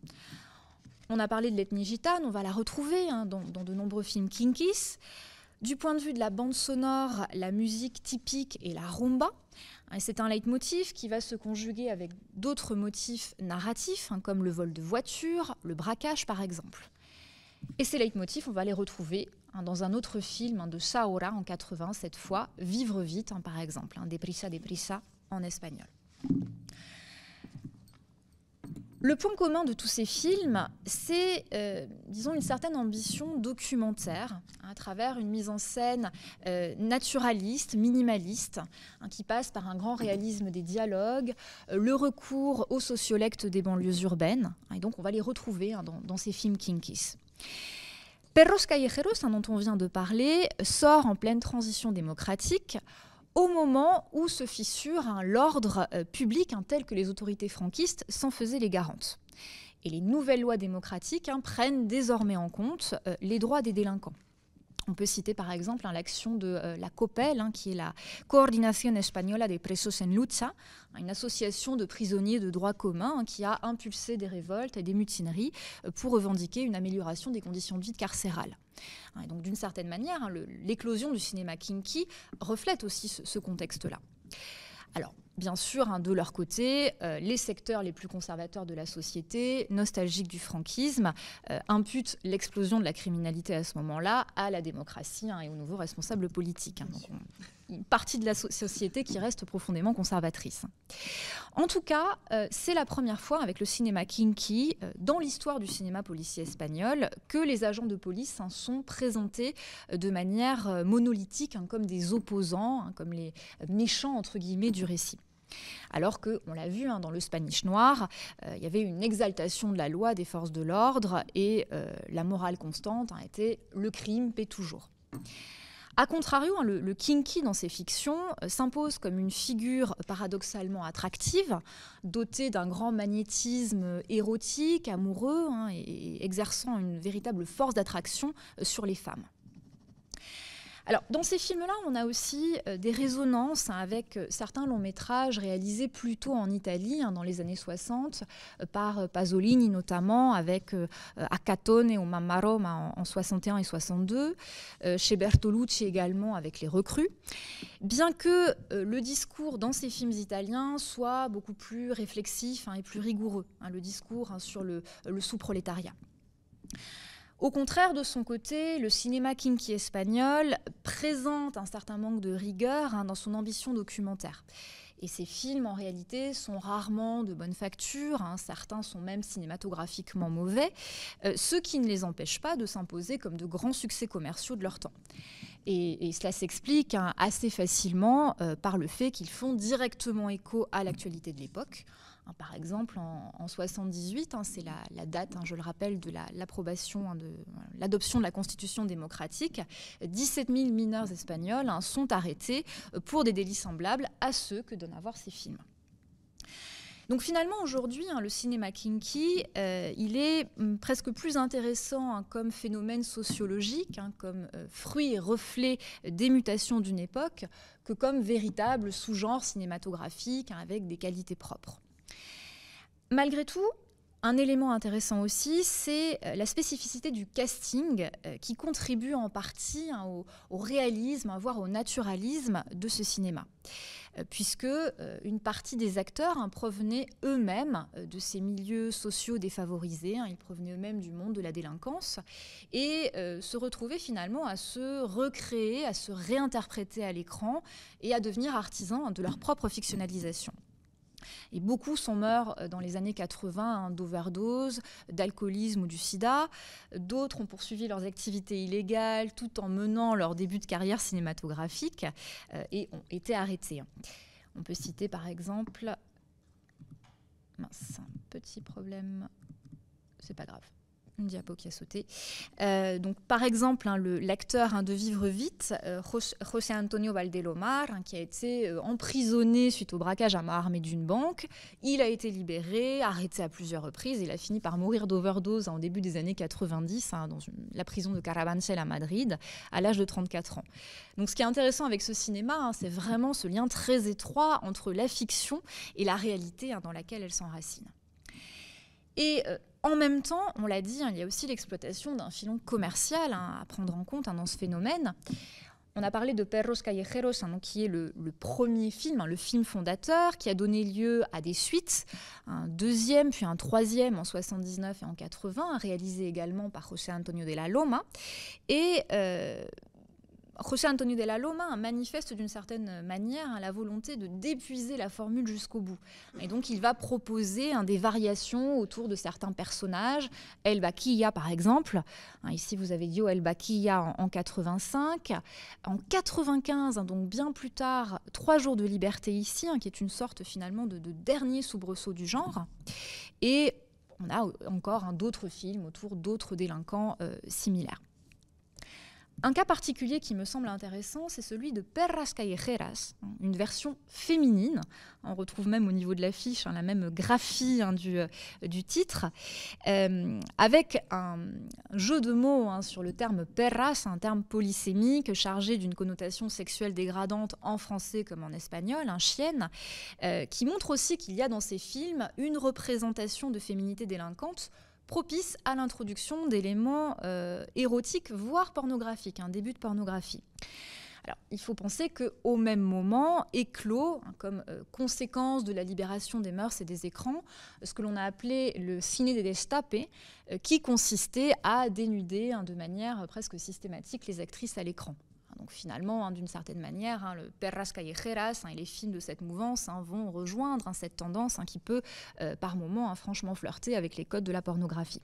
On a parlé de l'ethnie gitane, on va la retrouver hein, dans, de nombreux films kinkis. Du point de vue de la bande sonore, la musique typique est la rumba. C'est un leitmotiv qui va se conjuguer avec d'autres motifs narratifs, hein, comme le vol de voiture, le braquage par exemple. Et ces leitmotifs, on va les retrouver Hein, dans un autre film hein, de Saora en 80, cette fois, Vivre vite, hein, par exemple, hein, Deprisa, Deprisa en espagnol. Le point commun de tous ces films, c'est, euh, disons, une certaine ambition documentaire, à travers une mise en scène euh, naturaliste, minimaliste, qui passe par un grand réalisme des dialogues, euh, le recours aux sociolectes des banlieues urbaines. et donc, on va les retrouver dans, dans, ces films Kinkis. Perros Callejeros, dont on vient de parler, sort en pleine transition démocratique au moment où se fissure un l'ordre euh, public hein, tel que les autorités franquistes s'en faisaient les garantes. Et les nouvelles lois démocratiques hein, prennent désormais en compte euh, les droits des délinquants. On peut citer par exemple hein, l'action de euh, la COPEL, hein, qui est la Coordinación Española de Presos en Lucha, hein, une association de prisonniers de droit commun qui a impulsé des révoltes et des mutineries euh, pour revendiquer une amélioration des conditions de vie carcérales. donc d'une certaine manière, l'éclosion du cinéma kinky reflète aussi ce, ce contexte-là. Alors, bien sûr, hein, de leur côté, euh, les secteurs les plus conservateurs de la société, nostalgiques du franquisme, euh, imputent l'explosion de la criminalité à ce moment-là à la démocratie hein, et aux nouveaux responsables politiques. Hein. une partie de la société qui reste profondément conservatrice. En tout cas, euh, c'est la première fois avec le cinéma Kinky, dans l'histoire du cinéma policier espagnol, que les agents de police sont présentés de manière monolithique, comme des opposants, comme les méchants, entre guillemets, du récit. Alors que, on l'a vu, hein, dans le Spanish noir, euh, il y avait une exaltation de la loi des forces de l'ordre et euh, la morale constante hein, était le crime paie toujours. A contrario, hein, le, kinky dans ses fictions euh, s'impose comme une figure paradoxalement attractive, dotée d'un grand magnétisme érotique, amoureux, et exerçant une véritable force d'attraction sur les femmes dans ces films-là, on a aussi euh, des résonances hein, avec euh, certains longs métrages réalisés plutôt en Italie hein, dans les années 60 euh, par Pasolini notamment avec Acatone et Mamma Roma en, 61 et 62, chez Bertolucci également avec Les Recrues. Bien que le discours dans ces films italiens soit beaucoup plus réflexif hein, et plus rigoureux, le discours sur le, le sous-prolétariat. Au contraire, de son côté, le cinéma kinky espagnol présente un certain manque de rigueur hein, dans son ambition documentaire. Et ces films, en réalité, sont rarement de bonne facture, hein. certains sont même cinématographiquement mauvais, euh, ce qui ne les empêche pas de s'imposer comme de grands succès commerciaux de leur temps. Et, cela s'explique hein, assez facilement euh, par le fait qu'ils font directement écho à l'actualité de l'époque, Hein, par exemple, en, 1978, 78, hein, c'est la, date, hein, je le rappelle, de l'approbation, de euh, l'adoption de la Constitution démocratique, 17 000 mineurs espagnols sont arrêtés euh, pour des délits semblables à ceux que donnent à voir ces films. Donc finalement, aujourd'hui, le cinéma kinky, euh, il est mm, presque plus intéressant comme phénomène sociologique, comme fruit et reflet des mutations d'une époque, que comme véritable sous-genre cinématographique avec des qualités propres. Malgré tout, un élément intéressant aussi, c'est euh, la spécificité du casting euh, qui contribue en partie hein, au, réalisme, hein, voire au naturalisme de ce cinéma, euh, puisque une partie des acteurs hein, provenaient eux-mêmes de ces milieux sociaux défavorisés, ils provenaient eux-mêmes du monde de la délinquance, et se retrouvaient finalement à se recréer, à se réinterpréter à l'écran et à devenir artisans de leur propre fictionnalisation. Et beaucoup sont morts euh, dans les années 80 hein, d'overdose, d'alcoolisme ou du sida. D'autres ont poursuivi leurs activités illégales tout en menant leur début de carrière cinématographique euh, et ont été arrêtés. On peut citer par exemple... Mince, un petit problème. C'est pas grave. Une diapo qui a sauté. Euh, donc, par exemple, hein, l'acteur hein, de Vivre Vite, euh, José Antonio Valdelomar, hein, qui a été euh, emprisonné suite au braquage à main armée d'une banque. Il a été libéré, arrêté à plusieurs reprises. Il a fini par mourir d'overdose en début des années 90 hein, dans la prison de Carabanchel à Madrid, à l'âge de 34 ans. Donc, ce qui est intéressant avec ce cinéma, c'est vraiment ce lien très étroit entre la fiction et la réalité dans laquelle elle s'enracine. Et euh, en même temps, on l'a dit, hein, il y a aussi l'exploitation d'un filon commercial hein, à prendre en compte hein, dans ce phénomène. On a parlé de Perros Callejeros, qui est le, premier film, le film fondateur, qui a donné lieu à des suites, un deuxième, puis un troisième en 79 et en 80, réalisé également par José Antonio de la Loma. Et euh, José Antonio de la Loma manifeste d'une certaine manière hein, la volonté de d'épuiser la formule jusqu'au bout. Et donc il va proposer hein, des variations autour de certains personnages, El Baquilla par exemple. Hein, ici vous avez Dio El Baquilla en, 85. En 95, donc bien plus tard, Trois jours de liberté ici, qui est une sorte finalement de, dernier soubresaut du genre. Et on a euh, encore d'autres films autour d'autres délinquants euh, similaires. Un cas particulier qui me semble intéressant, c'est celui de Perras Callejeras, une version féminine. On retrouve même au niveau de l'affiche hein, la même graphie hein, euh, du, titre, euh, avec un jeu de mots hein, sur le terme perras, un terme polysémique chargé d'une connotation sexuelle dégradante en français comme en espagnol, un chienne, euh, qui montre aussi qu'il y a dans ces films une représentation de féminité délinquante propice à l'introduction d'éléments euh, érotiques, voire pornographiques, un début de pornographie. Alors, il faut penser qu'au même moment éclot, hein, comme euh, conséquence de la libération des mœurs et des écrans, ce que l'on a appelé le ciné des destapés, euh, qui consistait à dénuder hein, de manière presque systématique les actrices à l'écran. Hein, donc finalement, hein, d'une certaine manière, le hein, le Perras Callejeras et les films de cette mouvance vont rejoindre cette tendance qui peut, euh, par moments, franchement, flirter avec les codes de la pornographie.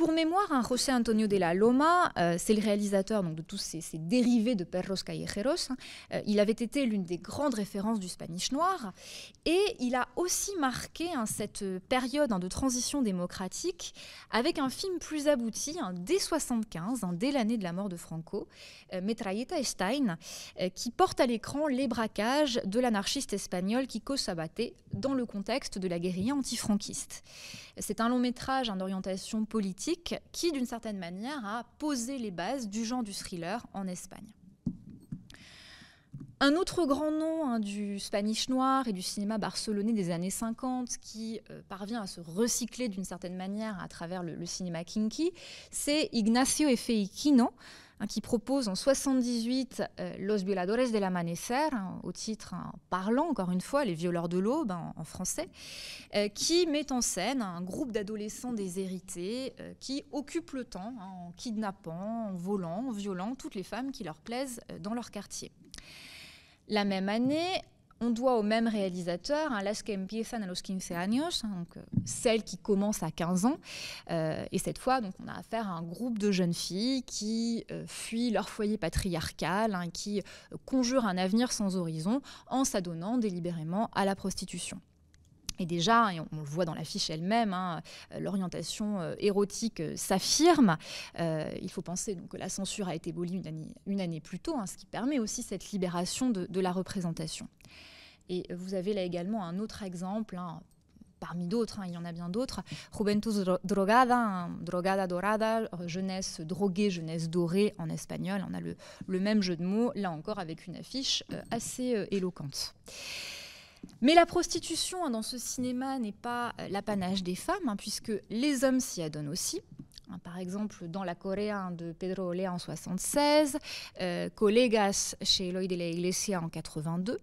Pour mémoire, un hein, José Antonio de la Loma, euh, c'est le réalisateur donc, de tous ces, dérivés de Perros Callejeros. Hein, euh, il avait été l'une des grandes références du Spanish noir. Et il a aussi marqué hein, cette période de transition démocratique avec un film plus abouti, dès 1975, dès l'année de la mort de Franco, Metrailleta euh, Metralleta Stein, qui porte à l'écran les braquages de l'anarchiste espagnol Kiko Sabaté dans le contexte de la guérilla antifranquiste. C'est un long métrage orientation politique qui, d'une certaine manière, a posé les bases du genre du thriller en Espagne. Un autre grand nom hein, du Spanish noir et du cinéma barcelonais des années 50 qui euh, parvient à se recycler d'une certaine manière à travers le, cinéma kinky, c'est Ignacio Efeiquino, Hein, qui propose en 78 euh, Los violadores del amanecer, hein, au titre hein, parlant encore une fois, les violeurs de l'aube en, français, euh, qui met en scène un groupe d'adolescents déshérités euh, qui occupent le temps en kidnappant, en volant, en violant toutes les femmes qui leur plaisent dans leur quartier. La même année, on doit au même réalisateur, un Las que empiezan a los 15 años, hein, donc, euh, celle qui commence à 15 ans. Euh, et cette fois, donc, on a affaire à un groupe de jeunes filles qui euh, fuient leur foyer patriarcal, hein, qui conjurent un avenir sans horizon en s'adonnant délibérément à la prostitution. Et déjà, hein, on, le voit dans l'affiche elle-même, l'orientation érotique s'affirme. il faut penser donc, que la censure a été abolie une année, plus tôt, ce qui permet aussi cette libération de la représentation. Et vous avez là également un autre exemple, hein, parmi d'autres, hein, il y en a bien d'autres. Juventus Drogada, hein, Drogada Dorada, jeunesse droguée, jeunesse dorée en espagnol. On a le, même jeu de mots, là encore avec une affiche euh, assez euh, éloquente. Mais la prostitution dans ce cinéma n'est pas euh, l'apanage des femmes, puisque les hommes s'y adonnent aussi. Hein, par exemple dans la Coréen de Pedro Olea en 76, euh, chez Eloy de la Iglesia en 82.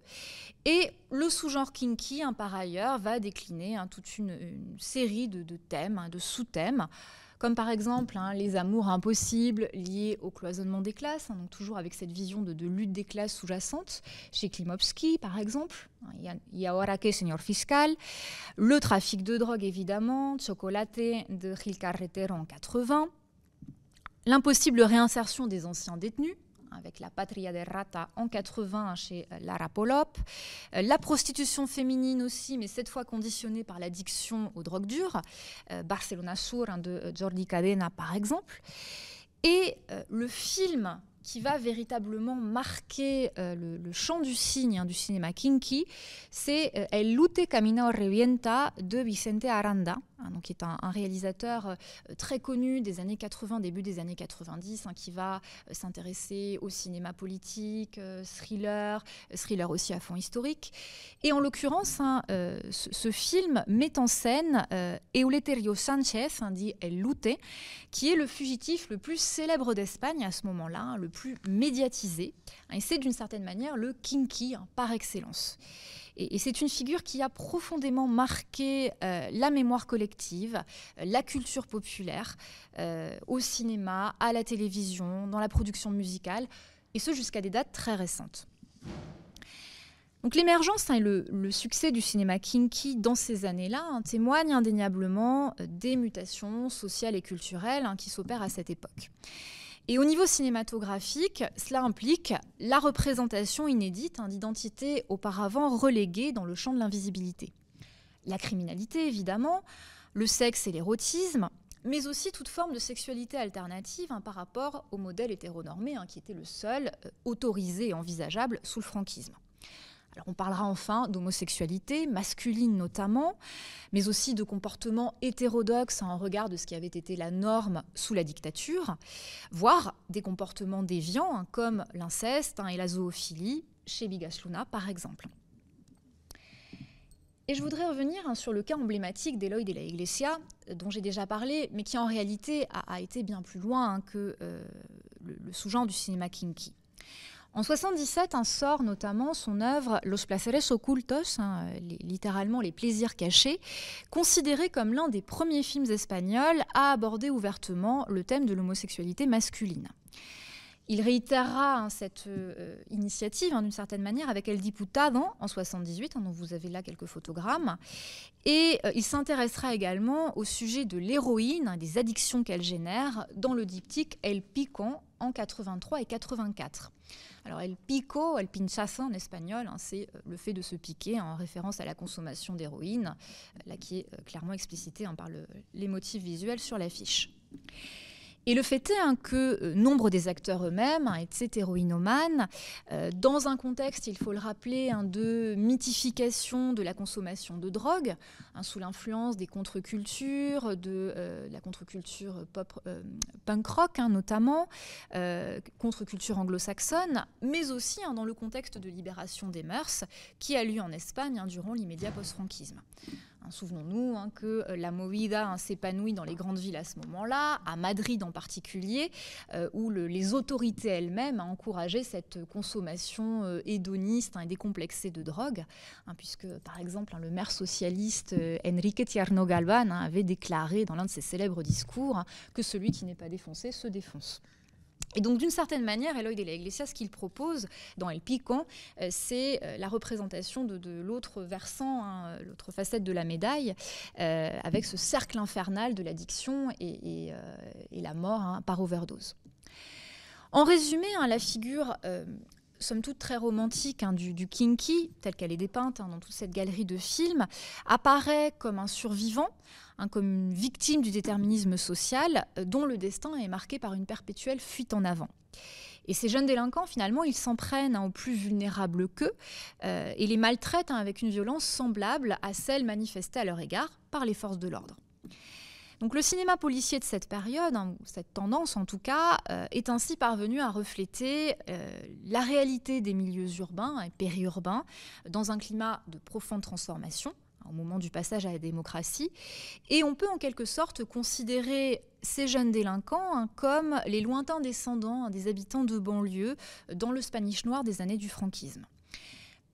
Et le sous-genre kinky, hein, par ailleurs, va décliner hein, toute une, série de, thèmes, de sous-thèmes comme par exemple hein, les amours impossibles liés au cloisonnement des classes, hein, donc toujours avec cette vision de, lutte des classes sous-jacente, chez Klimovsky par exemple, hein, Fiscal, le trafic de drogue évidemment, Chocolaté de Gil en 80, l'impossible réinsertion des anciens détenus, avec La Patria del Rata en 80 chez euh, Lara Polop. Euh, la prostitution féminine aussi, mais cette fois conditionnée par l'addiction aux drogues dures. Euh, Barcelona Sur de Jordi Cadena, par exemple. Et le film qui va véritablement marquer le, champ du signe hein, du cinéma kinky, c'est El Lute camino Revienta de Vicente Aranda, Hein, donc qui est un, réalisateur euh, très connu des années 80, début des années 90, hein, qui va euh, s'intéresser au cinéma politique, euh, thriller, thriller aussi à fond historique. Et en l'occurrence, hein, ce, film met en scène Euleterio Sanchez, dit El Lute, qui est le fugitif le plus célèbre d'Espagne à ce moment-là, le plus médiatisé. et c'est d'une certaine manière le kinky par excellence. Et, c'est une figure qui a profondément marqué euh, la mémoire collective, euh, la culture populaire, euh, au cinéma, à la télévision, dans la production musicale, et ce jusqu'à des dates très récentes. Donc l'émergence hein, et le, succès du cinéma kinky dans ces années-là hein, témoignent indéniablement des mutations sociales et culturelles hein, qui s'opèrent à cette époque. Et au niveau cinématographique, cela implique la représentation inédite hein, d'identités auparavant reléguées dans le champ de l'invisibilité. La criminalité, évidemment, le sexe et l'érotisme, mais aussi toute forme de sexualité alternative hein, par rapport au modèle hétéronormé, hein, qui était le seul euh, autorisé et envisageable sous le franquisme on parlera enfin d'homosexualité, masculine notamment, mais aussi de comportements hétérodoxes en regard de ce qui avait été la norme sous la dictature, voire des comportements déviants hein, comme l'inceste hein, et la zoophilie chez Bigasluna par exemple. Et je voudrais revenir hein, sur le cas emblématique d'Eloy de la Iglesia, euh, dont j'ai déjà parlé, mais qui en réalité a, été bien plus loin que euh, le sous-genre du cinéma kinky. En 77, un sort notamment son œuvre Los placeres ocultos, hein, littéralement les plaisirs cachés, considéré comme l'un des premiers films espagnols à aborder ouvertement le thème de l'homosexualité masculine. Il réitérera hein, cette euh, initiative hein, d'une certaine manière avec El Diputado en 78, dont vous avez là quelques photogrammes. Et euh, il s'intéressera également au sujet de l'héroïne, des addictions qu'elle génère, dans le diptyque El Piquant en 83 et 84. Alors el pico, el pinchazo en espagnol, hein, c'est euh, le fait de se piquer en référence à la consommation d'héroïne, euh, là qui est euh, clairement explicité hein, par les motifs visuels sur l'affiche. Et le fait est hein, que euh, nombre des acteurs eux-mêmes hein, etc. étaient héroïnomanes, euh, dans un contexte, il faut le rappeler, hein, de mythification de la consommation de drogue, sous l'influence des contre-cultures, de, euh, la contre-culture pop, punk rock notamment, contre-culture anglo-saxonne, mais aussi dans le contexte de libération des mœurs qui a lieu en Espagne durant l'immédiat post-franquisme. Hein, souvenons-nous hein, que euh, la Movida hein, s'épanouit dans les grandes villes à ce moment-là, à Madrid en particulier, euh, où les autorités elles-mêmes ont encouragé cette consommation euh, hédoniste et décomplexée de drogue, puisque par exemple le maire socialiste Enrique Tierno Galvan avait déclaré dans l'un de ses célèbres discours que celui qui n'est pas défoncé se défonce. Et donc, d'une certaine manière, Eloy de la Iglesia, ce qu'il propose dans El Piquant, euh, c'est euh, la représentation de, l'autre versant, hein, l'autre facette de la médaille, euh, avec ce cercle infernal de l'addiction et, la mort hein, par overdose. En résumé, hein, la figure somme toute très romantique hein, du, kinky, telle qu'elle est dépeinte hein, dans toute cette galerie de films, apparaît comme un survivant, hein, comme une victime du déterminisme social, euh, dont le destin est marqué par une perpétuelle fuite en avant. Et ces jeunes délinquants, finalement, ils s'en prennent aux plus vulnérables qu'eux euh, et les maltraitent avec une violence semblable à celle manifestée à leur égard par les forces de l'ordre. Donc le cinéma policier de cette période, hein, cette tendance en tout cas, euh, est ainsi parvenu à refléter euh, la réalité des milieux urbains et périurbains dans un climat de profonde transformation hein, au moment du passage à la démocratie. Et on peut en quelque sorte considérer ces jeunes délinquants hein, comme les lointains descendants des habitants de banlieue dans le Spanish noir des années du franquisme.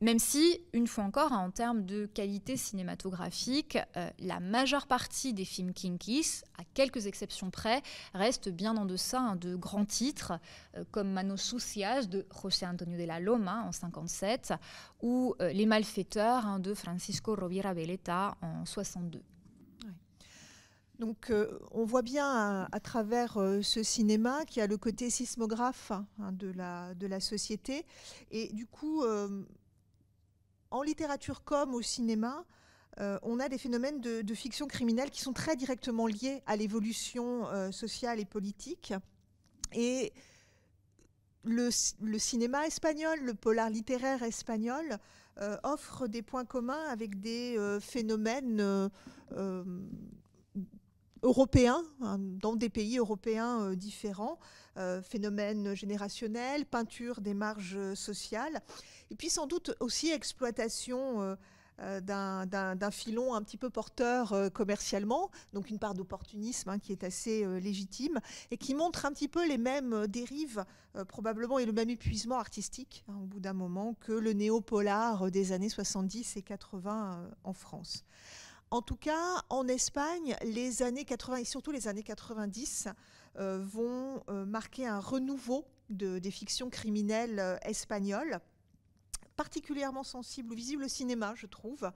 Même si, une fois encore, hein, en termes de qualité cinématographique, euh, la majeure partie des films Kinkis, à quelques exceptions près, reste bien en deçà hein, de grands titres euh, comme Mano Sucias de José Antonio de la Loma en 57 ou euh, Les Malfaiteurs hein, de Francisco Rovira Veleta en 62. Donc on voit bien à, travers ce cinéma qui a le côté sismographe de, la, de la société. Et du coup, en littérature comme au cinéma, euh, on a des phénomènes de, fiction criminelle qui sont très directement liés à l'évolution euh, sociale et politique. Et le, cinéma espagnol, le polar littéraire espagnol, euh, offre des points communs avec des phénomènes européens, hein, dans des pays européens euh, différents, euh, phénomène générationnel, peinture des marges sociales, et puis sans doute aussi exploitation euh, d'un filon un petit peu porteur commercialement, donc une part d'opportunisme hein, qui est assez légitime et qui montre un petit peu les mêmes dérives probablement et le même épuisement artistique hein, au bout d'un moment que le néo-polar des années 70 et 80 en France. En tout cas, en Espagne, les années 80 et surtout les années 90 euh, vont euh, marquer un renouveau des fictions criminelles euh, espagnoles particulièrement sensibles ou visible au cinéma, je trouve,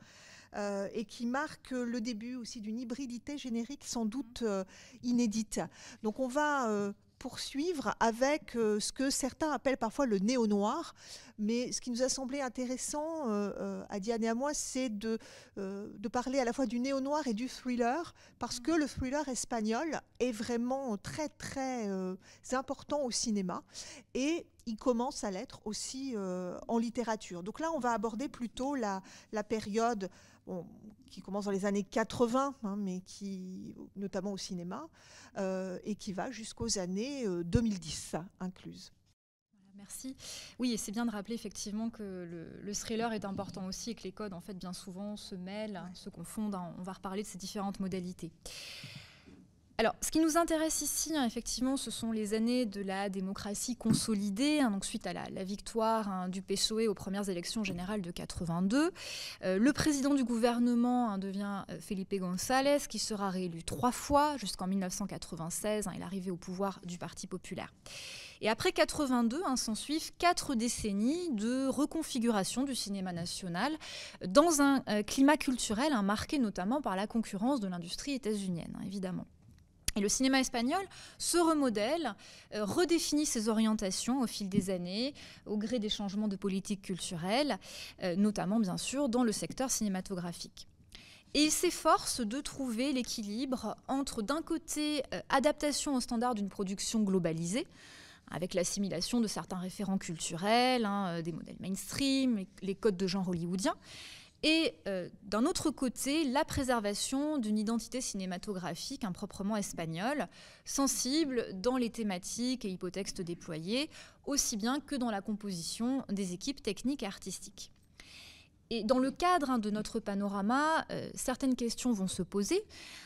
et qui marque le début aussi d'une hybridité générique sans doute inédite. Donc on va poursuivre avec euh, ce que certains appellent parfois le néo-noir. Mais ce qui nous a semblé intéressant à euh, euh, Diane et à moi, c'est de, de, parler à la fois du néo-noir et du thriller, parce que mm. le thriller espagnol est vraiment très, très important au cinéma. Et il commence à l'être aussi en littérature. Donc là, on va aborder plutôt la, la période qui commence dans les années 80, hein, mais qui, notamment au cinéma, euh, et qui va jusqu'aux années 2010 euh, incluses. Merci. Oui, et c'est bien de rappeler effectivement que le, le, thriller est important aussi et que les codes, en fait, bien souvent se mêlent, se confondent. On va reparler de ces différentes modalités. Alors, ce qui nous intéresse ici, hein, effectivement, ce sont les années de la démocratie consolidée, hein, donc suite à la, victoire hein, du PSOE aux premières élections générales de 82. Euh, le président du gouvernement devient euh, Felipe González, qui sera réélu trois fois jusqu'en 1996. il arrivait au pouvoir du Parti populaire. Et après 82, s'en suivent quatre décennies de reconfiguration du cinéma national dans un euh, climat culturel marqué notamment par la concurrence de l'industrie états-unienne, évidemment. Et le cinéma espagnol se remodèle, euh, redéfinit ses orientations au fil des années, au gré des changements de politique culturelle, euh, notamment bien sûr dans le secteur cinématographique. Et il s'efforce de trouver l'équilibre entre d'un côté euh, adaptation aux standards d'une production globalisée, avec l'assimilation de certains référents culturels, hein, des modèles mainstream, les codes de genre hollywoodiens, et euh, d'un autre côté, la préservation d'une identité cinématographique improprement hein, espagnole, sensible dans les thématiques et hypotextes déployés, aussi bien que dans la composition des équipes techniques et artistiques. Et dans le cadre hein, de notre panorama, euh, certaines questions vont se poser.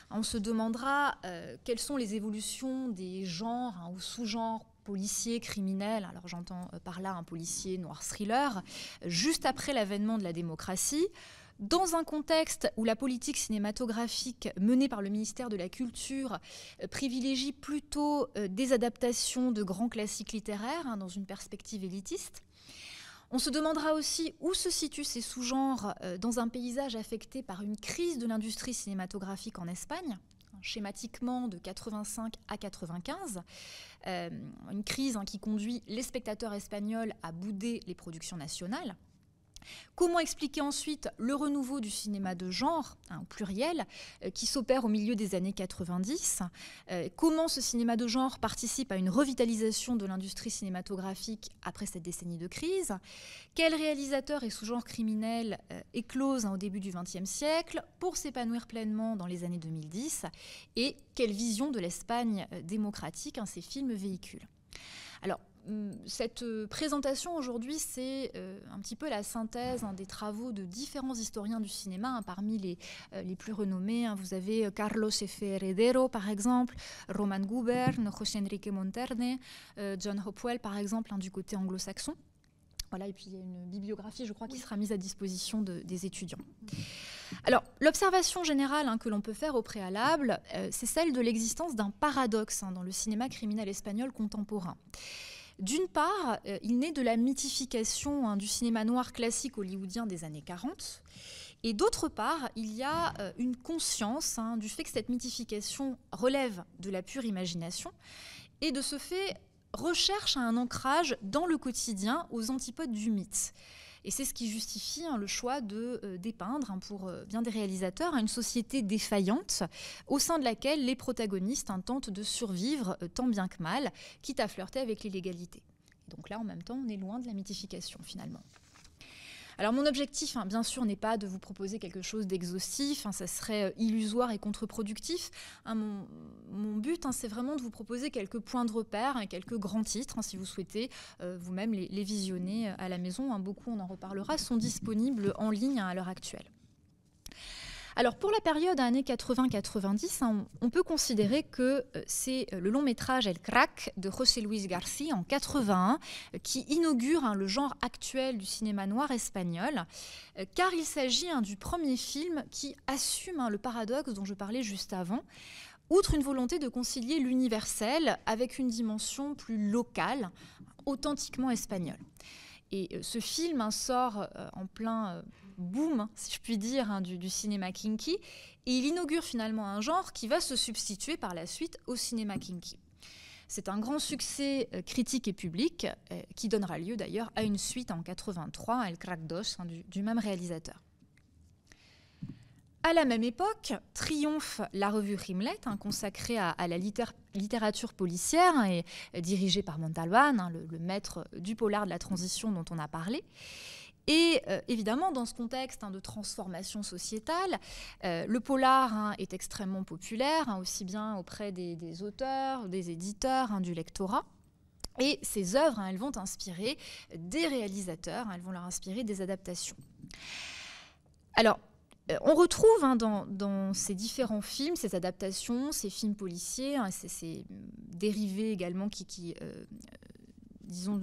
On se demandera euh, quelles sont les évolutions des genres hein, ou sous-genres policier criminel, alors j'entends euh, par là un policier noir thriller, juste après l'avènement de la démocratie, dans un contexte où la politique cinématographique menée par le ministère de la Culture euh, privilégie plutôt euh, des adaptations de grands classiques littéraires hein, dans une perspective élitiste. On se demandera aussi où se situent ces sous-genres dans un paysage affecté par une crise de l'industrie cinématographique en Espagne schématiquement de 85 à 95. Euh, une crise qui conduit les spectateurs espagnols à bouder les productions nationales. Comment expliquer ensuite le renouveau du cinéma de genre, hein, au pluriel, euh, qui s'opère au milieu des années 90 euh, Comment ce cinéma de genre participe à une revitalisation de l'industrie cinématographique après cette décennie de crise Quel réalisateur et sous-genres criminels euh, éclose hein, au début du XXe siècle pour s'épanouir pleinement dans les années 2010 Et quelle vision de l'Espagne démocratique hein, ces films véhiculent alors, Mm, cette euh, présentation aujourd'hui, c'est euh, un petit peu la synthèse hein, des travaux de différents historiens du cinéma. Hein, parmi les, euh, les, plus renommés, hein. vous avez Carlos Efe Heredero, par exemple, Roman Gubern, José Enrique Monterne, John Hopwell, par exemple, du côté anglo-saxon. Voilà, et puis il y a une bibliographie, je crois, qui sera mise à disposition des étudiants. Alors, l'observation générale que l'on peut faire au préalable, c'est celle de l'existence d'un paradoxe dans le cinéma criminel espagnol contemporain. D'une part, euh, il naît de la mythification hein, du cinéma noir classique hollywoodien des années 40. Et d'autre part, il y a euh, une conscience hein, du fait que cette mythification relève de la pure imagination et de ce fait recherche un ancrage dans le quotidien aux antipodes du mythe. Et c'est ce qui justifie hein, le choix de euh, dépeindre, hein, pour euh, bien des réalisateurs, hein, une société défaillante au sein de laquelle les protagonistes tentent de survivre euh, tant bien que mal, quitte à flirter avec l'illégalité. Donc là, en même temps, on est loin de la mythification finalement. Alors mon objectif, hein, bien sûr, n'est pas de vous proposer quelque chose d'exhaustif, hein, ça serait euh, illusoire et contre-productif. Hein, mon, but, c'est vraiment de vous proposer quelques points de repère, quelques grands titres, si vous souhaitez euh, vous-même les, visionner euh, à la maison. beaucoup, on en reparlera, sont disponibles en ligne à l'heure actuelle. Alors pour la période années 80-90, hein, on, peut considérer que euh, c'est euh, le long métrage El Crack de José Luis García en 81 euh, qui inaugure hein, le genre actuel du cinéma noir espagnol, car il s'agit hein, du premier film qui assume le paradoxe dont je parlais juste avant. Outre une volonté de concilier l'universel avec une dimension plus locale, authentiquement espagnole. Et ce film sort en plein boom, si je puis dire, hein, du, cinéma kinky. Et il inaugure finalement un genre qui va se substituer par la suite au cinéma kinky. C'est un grand succès euh, critique et public euh, qui donnera lieu d'ailleurs à une suite en 83, El Crackdos, hein, du, même réalisateur. À la même époque, triomphe la revue Rimlet, hein, consacrée à, la littérature policière et euh, dirigée par Montalban, le, maître du polar de la transition dont on a parlé. Et euh, évidemment, dans ce contexte hein, de transformation sociétale, euh, le polar hein, est extrêmement populaire, hein, aussi bien auprès des, auteurs, des éditeurs, du lectorat. Et ces œuvres, elles vont inspirer des réalisateurs, elles vont leur inspirer des adaptations. Alors, euh, on retrouve dans, ces différents films, ces adaptations, ces films policiers, ces, dérivés également qui,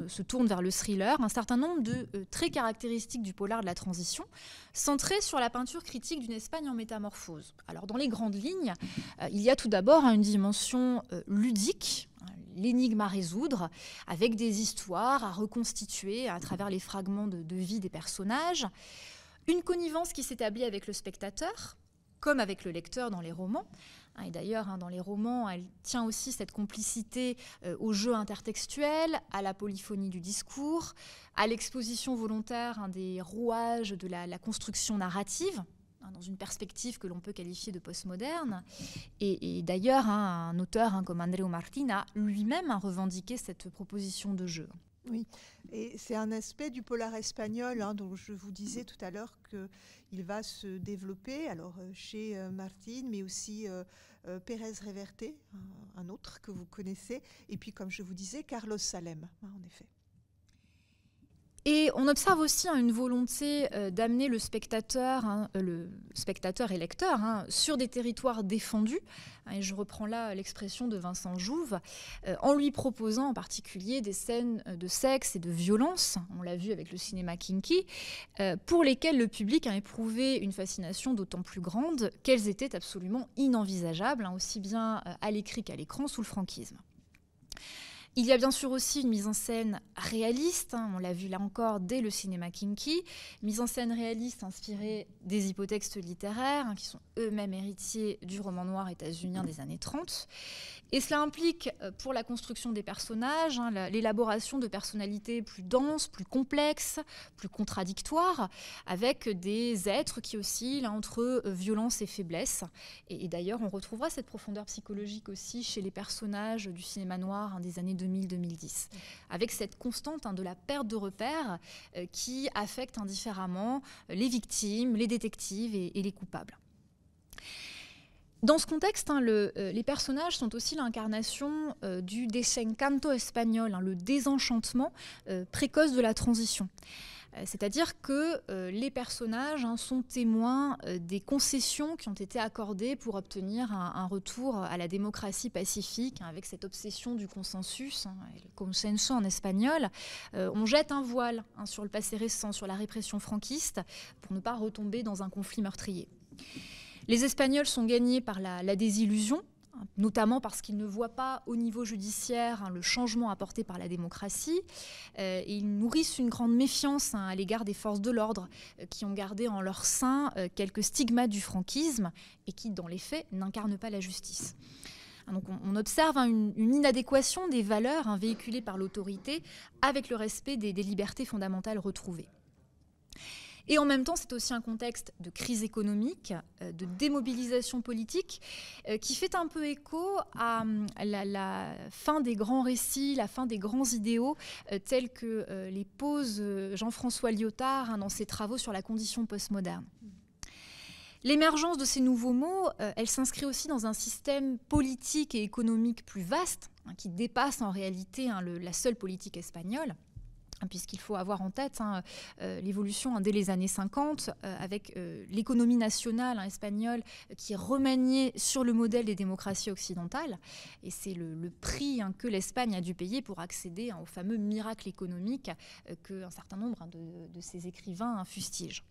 se tourne vers le thriller, un certain nombre de euh, traits caractéristiques du polar de la transition, centrés sur la peinture critique d'une Espagne en métamorphose. Alors, dans les grandes lignes, euh, il y a tout d'abord hein, une dimension euh, ludique, hein, l'énigme à résoudre, avec des histoires à reconstituer à travers les fragments de vie des personnages, une connivence qui s'établit avec le spectateur, comme avec le lecteur dans les romans, ah, et d'ailleurs, hein, dans les romans, elle tient aussi cette complicité euh, au jeu intertextuel, à la polyphonie du discours, à l'exposition volontaire hein, des rouages de la, construction narrative, hein, dans une perspective que l'on peut qualifier de postmoderne. Et, d'ailleurs, un auteur comme Martin a lui-même a revendiqué cette proposition de jeu. Oui, et c'est un aspect du polar espagnol hein, dont je vous disais tout à l'heure qu'il va se développer alors euh, chez euh, Martine, mais aussi euh, Pérez Reverte, un, autre que vous connaissez, et puis comme je vous disais, Carlos Salem, hein, en effet. Et on observe aussi hein, une volonté euh, d'amener le spectateur, hein, euh, le spectateur et lecteur, hein, sur des territoires défendus. et je reprends là l'expression de Vincent Jouve, euh, en lui proposant en particulier des scènes de sexe et de violence. On l'a vu avec le cinéma kinky, pour lesquelles le public a éprouvé une fascination d'autant plus grande qu'elles étaient absolument inenvisageables, aussi bien à l'écrit qu'à l'écran sous le franquisme. Il y a bien sûr aussi une mise en scène réaliste, hein, on l'a vu là encore dès le cinéma kinky, mise en scène réaliste inspirée des hypotextes littéraires, hein, qui sont eux-mêmes héritiers du roman noir états-unien des années 30. Et cela implique euh, pour la construction des personnages hein, l'élaboration de personnalités plus denses, plus complexes, plus contradictoires, avec des êtres qui oscillent entre euh, violence et faiblesse. Et, et d'ailleurs, on retrouvera cette profondeur psychologique aussi chez les personnages du cinéma noir des années 2000 2010 avec cette constante hein, de la perte de repères euh, qui affecte indifféremment euh, les victimes, les détectives et, les coupables. Dans ce contexte, hein, euh, les personnages sont aussi l'incarnation du du desencanto espagnol, hein, le désenchantement précoce de la transition. Euh, c'est-à-dire que euh, les personnages hein, sont témoins euh, des concessions qui ont été accordées pour obtenir un, retour à la démocratie pacifique, hein, avec cette obsession du consensus, hein, le consenso en espagnol. on jette un voile sur le passé récent, sur la répression franquiste, pour ne pas retomber dans un conflit meurtrier. Les Espagnols sont gagnés par la désillusion notamment parce qu'ils ne voient pas au niveau judiciaire hein, le changement apporté par la démocratie. Euh, ils nourrissent une grande méfiance hein, à l'égard des forces de l'ordre euh, qui ont gardé en leur sein euh, quelques stigmates du franquisme et qui, dans les faits, n'incarnent pas la justice. Hein, donc on, observe une, inadéquation des valeurs véhiculées par l'autorité avec le respect des, libertés fondamentales retrouvées. Et en même temps, c'est aussi un contexte de crise économique, euh, de démobilisation politique, euh, qui fait un peu écho à euh, la, fin des grands récits, la fin des grands idéaux, tels que les pose Jean-François Lyotard hein, dans ses travaux sur la condition postmoderne. L'émergence de ces nouveaux mots, elle s'inscrit aussi dans un système politique et économique plus vaste, hein, qui dépasse en réalité hein, la seule politique espagnole puisqu'il faut avoir en tête hein, euh, l'évolution hein, dès les années 50 euh, avec euh, l'économie nationale hein, espagnole qui est remaniée sur le modèle des démocraties occidentales. Et c'est le, prix que l'Espagne a dû payer pour accéder au fameux miracle économique qu'un certain nombre de, de, ses écrivains fustigent.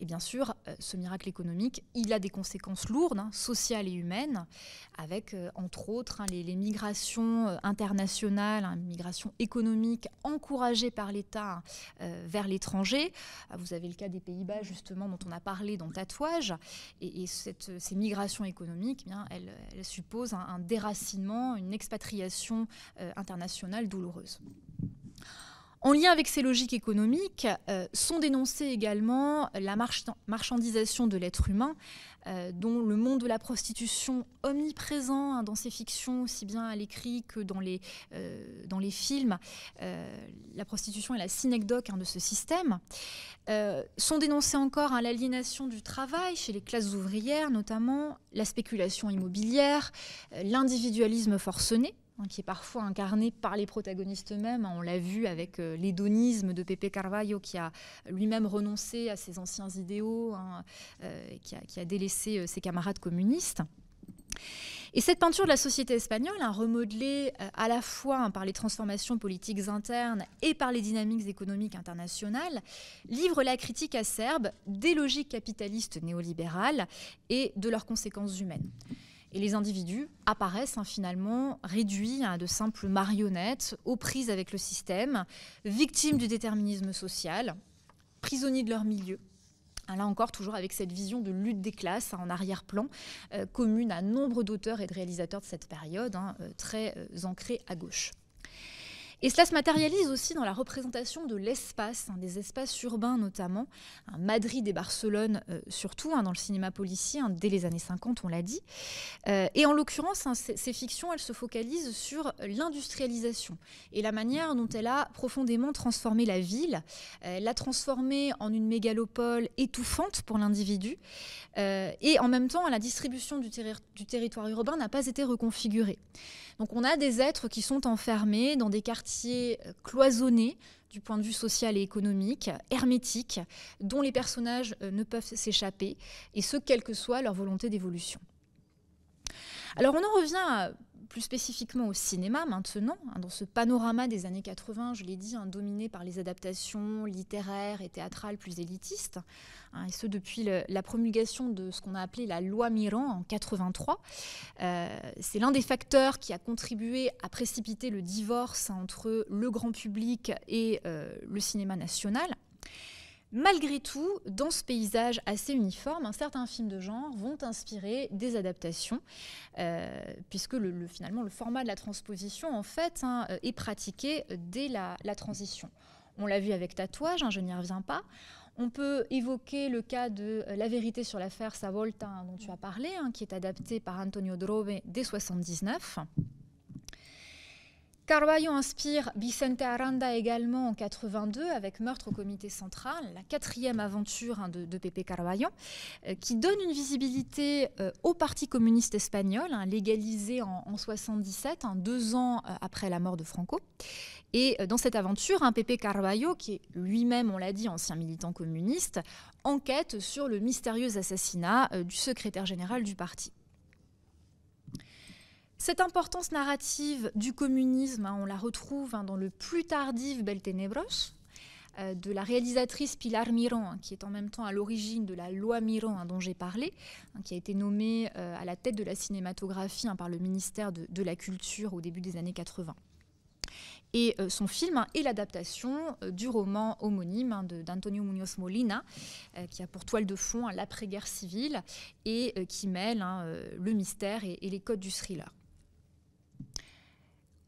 Et bien sûr, euh, ce miracle économique, il a des conséquences lourdes, hein, sociales et humaines, avec euh, entre autres hein, les, migrations euh, internationales, hein, migrations économiques encouragées par l'État hein, vers l'étranger. Vous avez le cas des Pays-Bas justement dont on a parlé dans Tatouage. Et, ces migrations économiques, eh bien, elles, supposent un, déracinement, une expatriation internationale douloureuse. En lien avec ces logiques économiques euh, sont dénoncées également la marchandisation de l'être humain, euh, dont le monde de la prostitution omniprésent hein, dans ces fictions, aussi bien à l'écrit que dans les, euh, films, la prostitution est la synecdoque hein, de ce système. sont dénoncées encore hein, l'aliénation du travail chez les classes ouvrières, notamment la spéculation immobilière, l'individualisme forcené Hein, qui est parfois incarné par les protagonistes eux-mêmes. Hein. On l'a vu avec euh, l'hédonisme de Pepe Carvalho, qui a lui-même renoncé à ses anciens idéaux, hein, euh, qui, a, délaissé euh, ses camarades communistes. Et cette peinture de la société espagnole, remodelée à la fois par les transformations politiques internes et par les dynamiques économiques internationales, livre la critique acerbe des logiques capitalistes néolibérales et de leurs conséquences humaines. Et les individus apparaissent hein, finalement réduits à de simples marionnettes, aux prises avec le système, victimes du déterminisme social, prisonniers de leur milieu. Hein, là encore, toujours avec cette vision de lutte des classes hein, en arrière-plan, euh, commune à nombre d'auteurs et de réalisateurs de cette période, euh, très euh, ancrée à gauche. Et cela se matérialise aussi dans la représentation de l'espace, hein, des espaces urbains notamment, Madrid et Barcelone euh, surtout, hein, dans le cinéma policier, hein, dès les années 50, on l'a dit. Euh, et en l'occurrence, ces fictions, elles se focalisent sur l'industrialisation et la manière dont elle a profondément transformé la ville, euh, elle l'a transformée en une mégalopole étouffante pour l'individu, et en même temps, la distribution du territoire urbain n'a pas été reconfigurée. Donc on a des êtres qui sont enfermés dans des quartiers euh, cloisonnés cloisonné du point de vue social et économique, hermétique, dont les personnages euh, ne peuvent s'échapper, et ce, quelle que soit leur volonté d'évolution. Alors on en revient à plus spécifiquement au cinéma maintenant, hein, dans ce panorama des années 80, je l'ai dit, hein, dominé par les adaptations littéraires et théâtrales plus élitistes, hein, et ce depuis la promulgation de ce qu'on a appelé la loi Miran en 83. Euh, c'est l'un des facteurs qui a contribué à précipiter le divorce entre le grand public et euh, le cinéma national. Malgré tout, dans ce paysage assez uniforme, hein, certains films de genre vont inspirer des adaptations, euh, puisque le, finalement le format de la transposition en fait hein, euh, est pratiqué dès la, transition. On l'a vu avec Tatouage, hein, je n'y reviens pas. On peut évoquer le cas de euh, La vérité sur l'affaire Savolta dont tu as parlé, qui est adapté par Antonio Drobe dès 1979. Carvalho inspire Vicente Aranda également en 82 avec Meurtre au comité central, la quatrième aventure hein, de, de, Pepe euh, qui donne une visibilité euh, au Parti communiste espagnol, hein, légalisé en, 77, hein, deux ans euh, après la mort de Franco. Et dans cette aventure, Pepe Carvalho, qui est lui-même, on l'a dit, ancien militant communiste, enquête sur le mystérieux assassinat du secrétaire général du parti. Cette importance narrative du communisme, hein, on la retrouve hein, dans le plus tardif Bel euh, de la réalisatrice Pilar Miron, hein, qui est en même temps à l'origine de la loi Miron dont j'ai parlé, qui a été nommée euh, à la tête de la cinématographie par le ministère de, la Culture au début des années 80. Et euh, son film est l'adaptation du roman homonyme d'Antonio Muñoz Molina, qui a pour toile de fond l'après-guerre civile et qui mêle le mystère et les codes du thriller.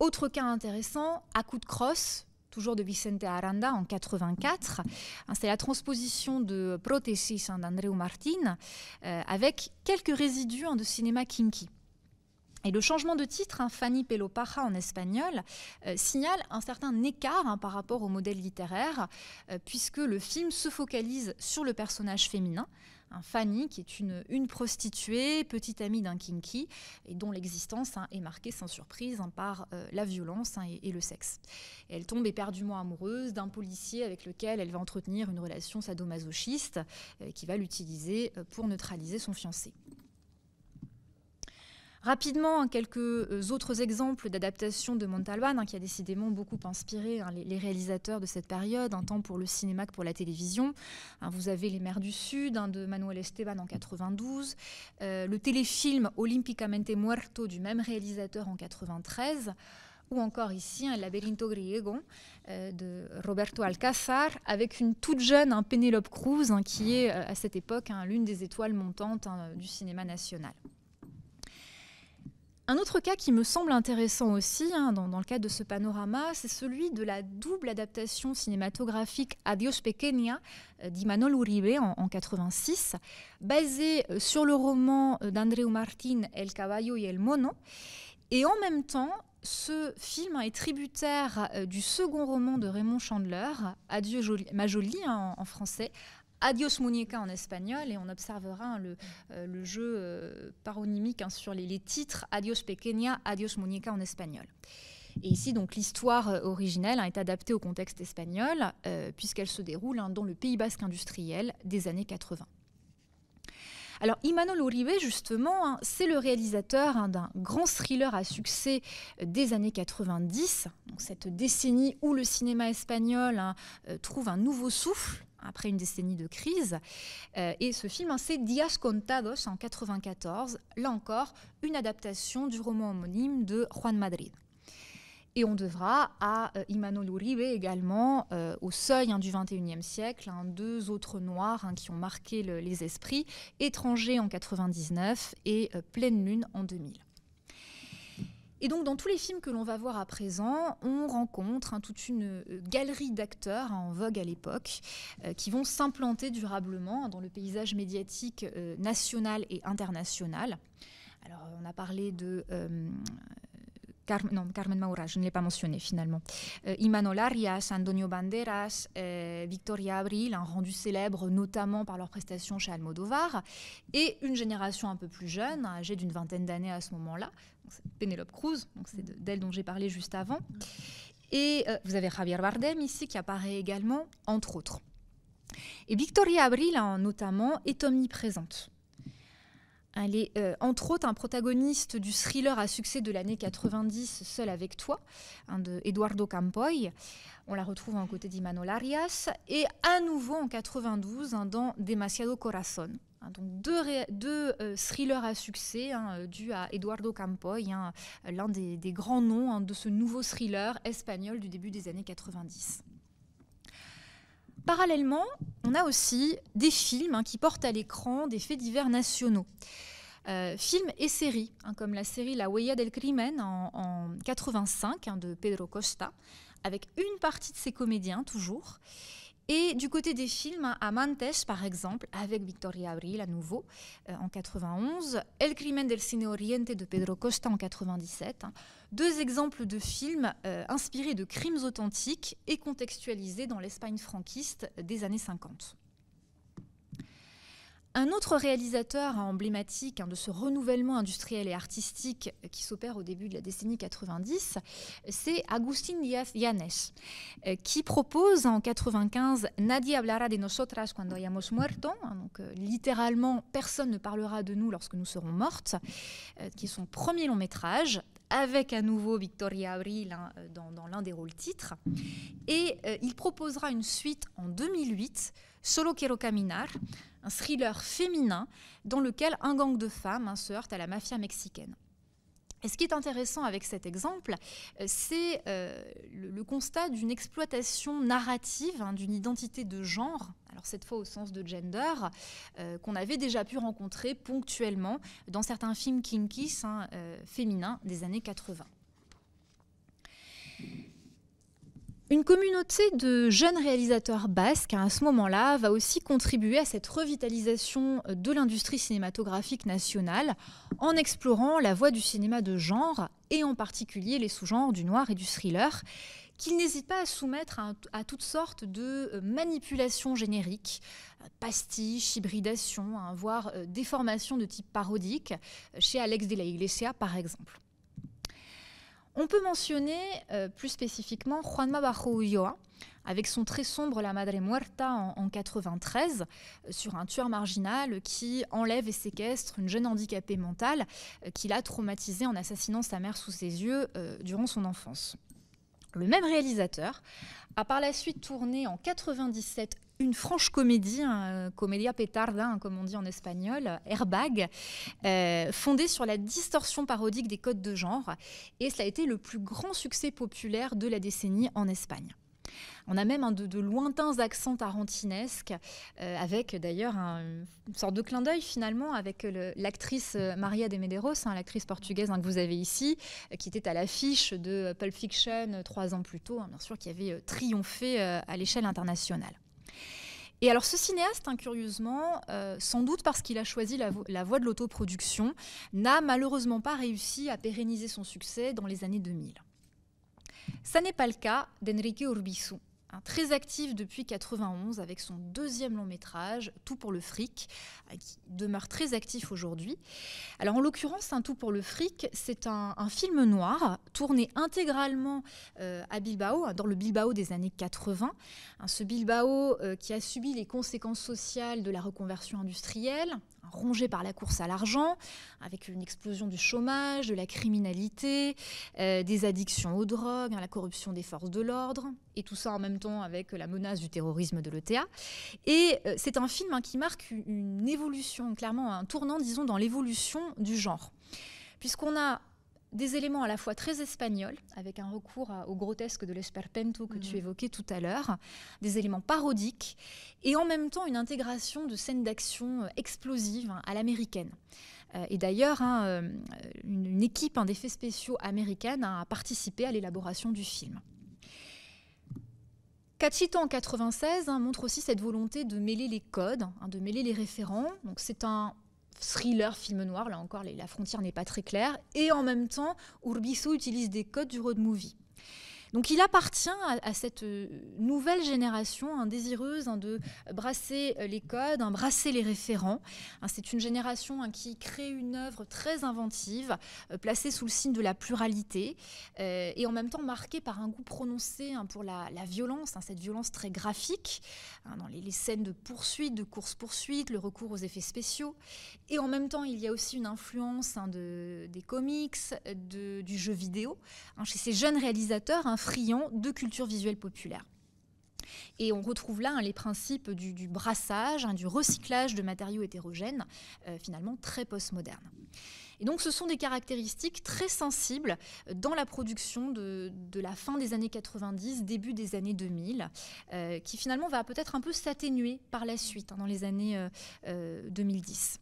Autre cas intéressant, à coup de crosse, toujours de Vicente Aranda en 84. Hein, c'est la transposition de Protesis d'Andreu Martin euh, avec quelques résidus de cinéma kinky. Et le changement de titre, hein, Fanny Pelopaja en espagnol, euh, signale un certain écart hein, par rapport au modèle littéraire, euh, puisque le film se focalise sur le personnage féminin, Fanny, qui est une, prostituée, petite amie d'un kinky, et dont l'existence hein, est marquée sans surprise hein, par euh, la violence hein, et, le sexe. elle tombe éperdument amoureuse d'un policier avec lequel elle va entretenir une relation sadomasochiste, euh, qui va l'utiliser euh, pour neutraliser son fiancé. Rapidement, hein, quelques euh, autres exemples d'adaptations de Montalban, hein, qui a décidément beaucoup inspiré hein, les, réalisateurs de cette période, tant temps pour le cinéma que pour la télévision. vous avez Les Mers du Sud de Manuel Esteban en 92, euh, le téléfilm Olympicamente Muerto du même réalisateur en 93 ou encore ici un laberinto griego euh, de Roberto Alcazar, avec une toute jeune hein, Cruz, qui est à cette époque l'une des étoiles montantes du cinéma national. Un autre cas qui me semble intéressant aussi, hein, dans, le cadre de ce panorama, c'est celui de la double adaptation cinématographique Adios Pequeña euh, d'Imanol Uribe en, 1986, 86, basée euh, sur le roman euh, d'Andreu Martin El Caballo y el Mono. Et en même temps, ce film est tributaire du second roman de Raymond Chandler, Adieu ma jolie hein, en français, Adios Muñeca en espagnol, et on observera hein, euh, le, jeu euh, paronymique hein, sur les, titres Adios Pequeña, Adios Muñeca en espagnol. Et ici, donc, l'histoire euh, originelle hein, est adaptée au contexte espagnol, puisqu'elle se déroule dans le Pays basque industriel des années 80. Alors, Imanol Uribe, justement, c'est le réalisateur d'un grand thriller à succès des années 90, donc cette décennie où le cinéma espagnol trouve un nouveau souffle après une décennie de crise. Euh, et ce film, hein, c'est Dias Contados en 94, là encore, une adaptation du roman homonyme de Juan Madrid. Et on devra à euh, Imanol Uribe également, euh, au seuil hein, du XXIe siècle, hein, deux autres noirs qui ont marqué les esprits, Étrangers en 99 et Pleine Lune en 2000. Et donc dans tous les films que l'on va voir à présent, on rencontre hein, toute une euh, galerie d'acteurs hein, en vogue à l'époque euh, qui vont s'implanter durablement dans le paysage médiatique euh, national et international. Alors on a parlé de... Carmen, non, Carmen Maura, je ne l'ai pas mentionné finalement. Euh, Imanol Arias, Antonio Banderas, Victoria Abril, un rendu célèbre notamment par leurs prestations chez Almodovar, et une génération un peu plus jeune, âgée d'une vingtaine d'années à ce moment-là, Pénélope Cruz, donc c'est d'elle dont j'ai parlé juste avant. Et euh, vous avez Javier Bardem ici qui apparaît également, entre autres. Et Victoria Abril, notamment, est omniprésente. Elle est, euh, entre autres, un protagoniste du thriller à succès de l'année 90, Seul avec toi, hein, de Eduardo Campoy. On la retrouve en côté d'Imanol Arias. Et à nouveau en 92, hein, dans Demasiado Corazón ». Hein, donc deux, euh, thrillers à succès hein, euh, dus à Eduardo Campoy, hein, euh, l'un des, grands noms de ce nouveau thriller espagnol du début des années 90. Parallèlement, on a aussi des films qui portent à l'écran des faits divers nationaux. films et séries, comme la série La Huella del Crimen en, en 85 de Pedro Costa, avec une partie de ses comédiens toujours. Et du côté des films, hein, Amantes, par exemple, avec Victoria Abril à nouveau euh, en 91, El crimen del cine oriente de Pedro Costa en 97, hein. deux exemples de films euh, inspirés de crimes authentiques et contextualisés dans l'Espagne franquiste des années 50. Un autre réalisateur emblématique hein, de ce renouvellement industriel et artistique euh, qui s'opère au début de la décennie 90, c'est Agustin Yanes, euh, qui propose en 95 Nadie hablará de nosotras cuando hayamos muerto, hein, donc euh, littéralement personne ne parlera de nous lorsque nous serons mortes, qui est son premier long métrage avec à nouveau Victoria Abril hein, dans, dans l'un des rôles titres. Et il proposera une suite en 2008, Solo quiero caminar, un thriller féminin dans lequel un gang de femmes hein, se heurte à la mafia mexicaine. Et ce qui est intéressant avec cet exemple, euh, c'est euh, le, constat d'une exploitation narrative, hein, d'une identité de genre, alors cette fois au sens de gender, euh, qu'on avait déjà pu rencontrer ponctuellement dans certains films kinkies hein, féminins des années 80. Une communauté de jeunes réalisateurs basques, à ce moment-là, va aussi contribuer à cette revitalisation euh, de l'industrie cinématographique nationale en explorant la voie du cinéma de genre et en particulier les sous-genres du noir et du thriller, qu'ils n'hésitent pas à soumettre à, toutes sortes de euh, manipulations génériques, euh, pastiches, hybridations, hein, voire déformations de type parodique, chez Alex de la Iglesia par exemple. On peut mentionner euh, plus spécifiquement Juanma Bajo Ulloa, avec son très sombre La Madre Muerta en, 1993, 93, euh, sur un tueur marginal qui enlève et séquestre une jeune handicapée mentale euh, qu'il a traumatisée en assassinant sa mère sous ses yeux durant son enfance. Le même réalisateur a par la suite tourné en 97 une franche comédie, comedia hein, euh, comédia petarda, hein, comme on dit en espagnol, airbag, euh, fondée sur la distorsion parodique des codes de genre. Et cela a été le plus grand succès populaire de la décennie en Espagne. On a même un de, lointains accents tarantinesques, euh, avec d'ailleurs un, une sorte de clin d'œil finalement avec l'actrice Maria de Medeiros, hein, l'actrice portugaise que vous avez ici, qui était à l'affiche de Pulp Fiction trois ans plus tôt, bien sûr, qui avait triomphé à l'échelle internationale. Et alors ce cinéaste, incurieusement, hein, curieusement, euh, sans doute parce qu'il a choisi la, voie de l'autoproduction, n'a malheureusement pas réussi à pérenniser son succès dans les années 2000. Ça n'est pas le cas d'Enrique Urbissou très actif depuis 91 avec son deuxième long métrage Tout pour le fric, euh, qui demeure très actif aujourd'hui. Alors en l'occurrence, un hein, Tout pour le fric, c'est un, film noir tourné intégralement euh, à Bilbao, hein, dans le Bilbao des années 80. Hein, ce Bilbao euh, qui a subi les conséquences sociales de la reconversion industrielle, rongé par la course à l'argent, avec une explosion du chômage, de la criminalité, des addictions aux drogues, la corruption des forces de l'ordre et tout ça en même temps avec la menace du terrorisme de l'ETA. Et euh, c'est un film hein, qui marque une, évolution, clairement un tournant, disons, dans l'évolution du genre. Puisqu'on a des éléments à la fois très espagnols, avec un recours au grotesque de l'esperpento que tu mmh. évoquais tout à l'heure, des éléments parodiques, et en même temps une intégration de scènes d'action euh, explosives hein, à l'américaine. Euh, et d'ailleurs, hein, une, équipe, équipe d'effets spéciaux américaine a participé à l'élaboration du film. Cachito en 96 hein, montre aussi cette volonté de mêler les codes, hein, de mêler les référents. Donc c'est un thriller, film noir, là encore la frontière n'est pas très claire. Et en même temps, Urbisu utilise des codes du road movie. Donc il appartient à, cette euh, nouvelle génération hein, désireuse hein, de brasser euh, les codes, hein, brasser les référents. C'est une génération qui crée une œuvre très inventive, euh, placée sous le signe de la pluralité et en même temps marquée par un goût prononcé pour la, violence, cette violence très graphique, dans les, scènes de poursuite, de course-poursuite, le recours aux effets spéciaux. Et en même temps, il y a aussi une influence des comics, du jeu vidéo. chez ces jeunes réalisateurs, friand de culture visuelle populaire. Et on retrouve là hein, les principes du, brassage, hein, du recyclage de matériaux hétérogènes, euh, finalement très postmodernes. Et donc ce sont des caractéristiques très sensibles dans la production de, la fin des années 90, début des années 2000, euh, qui finalement va peut-être un peu s'atténuer par la suite hein, dans les années 2010. Euh,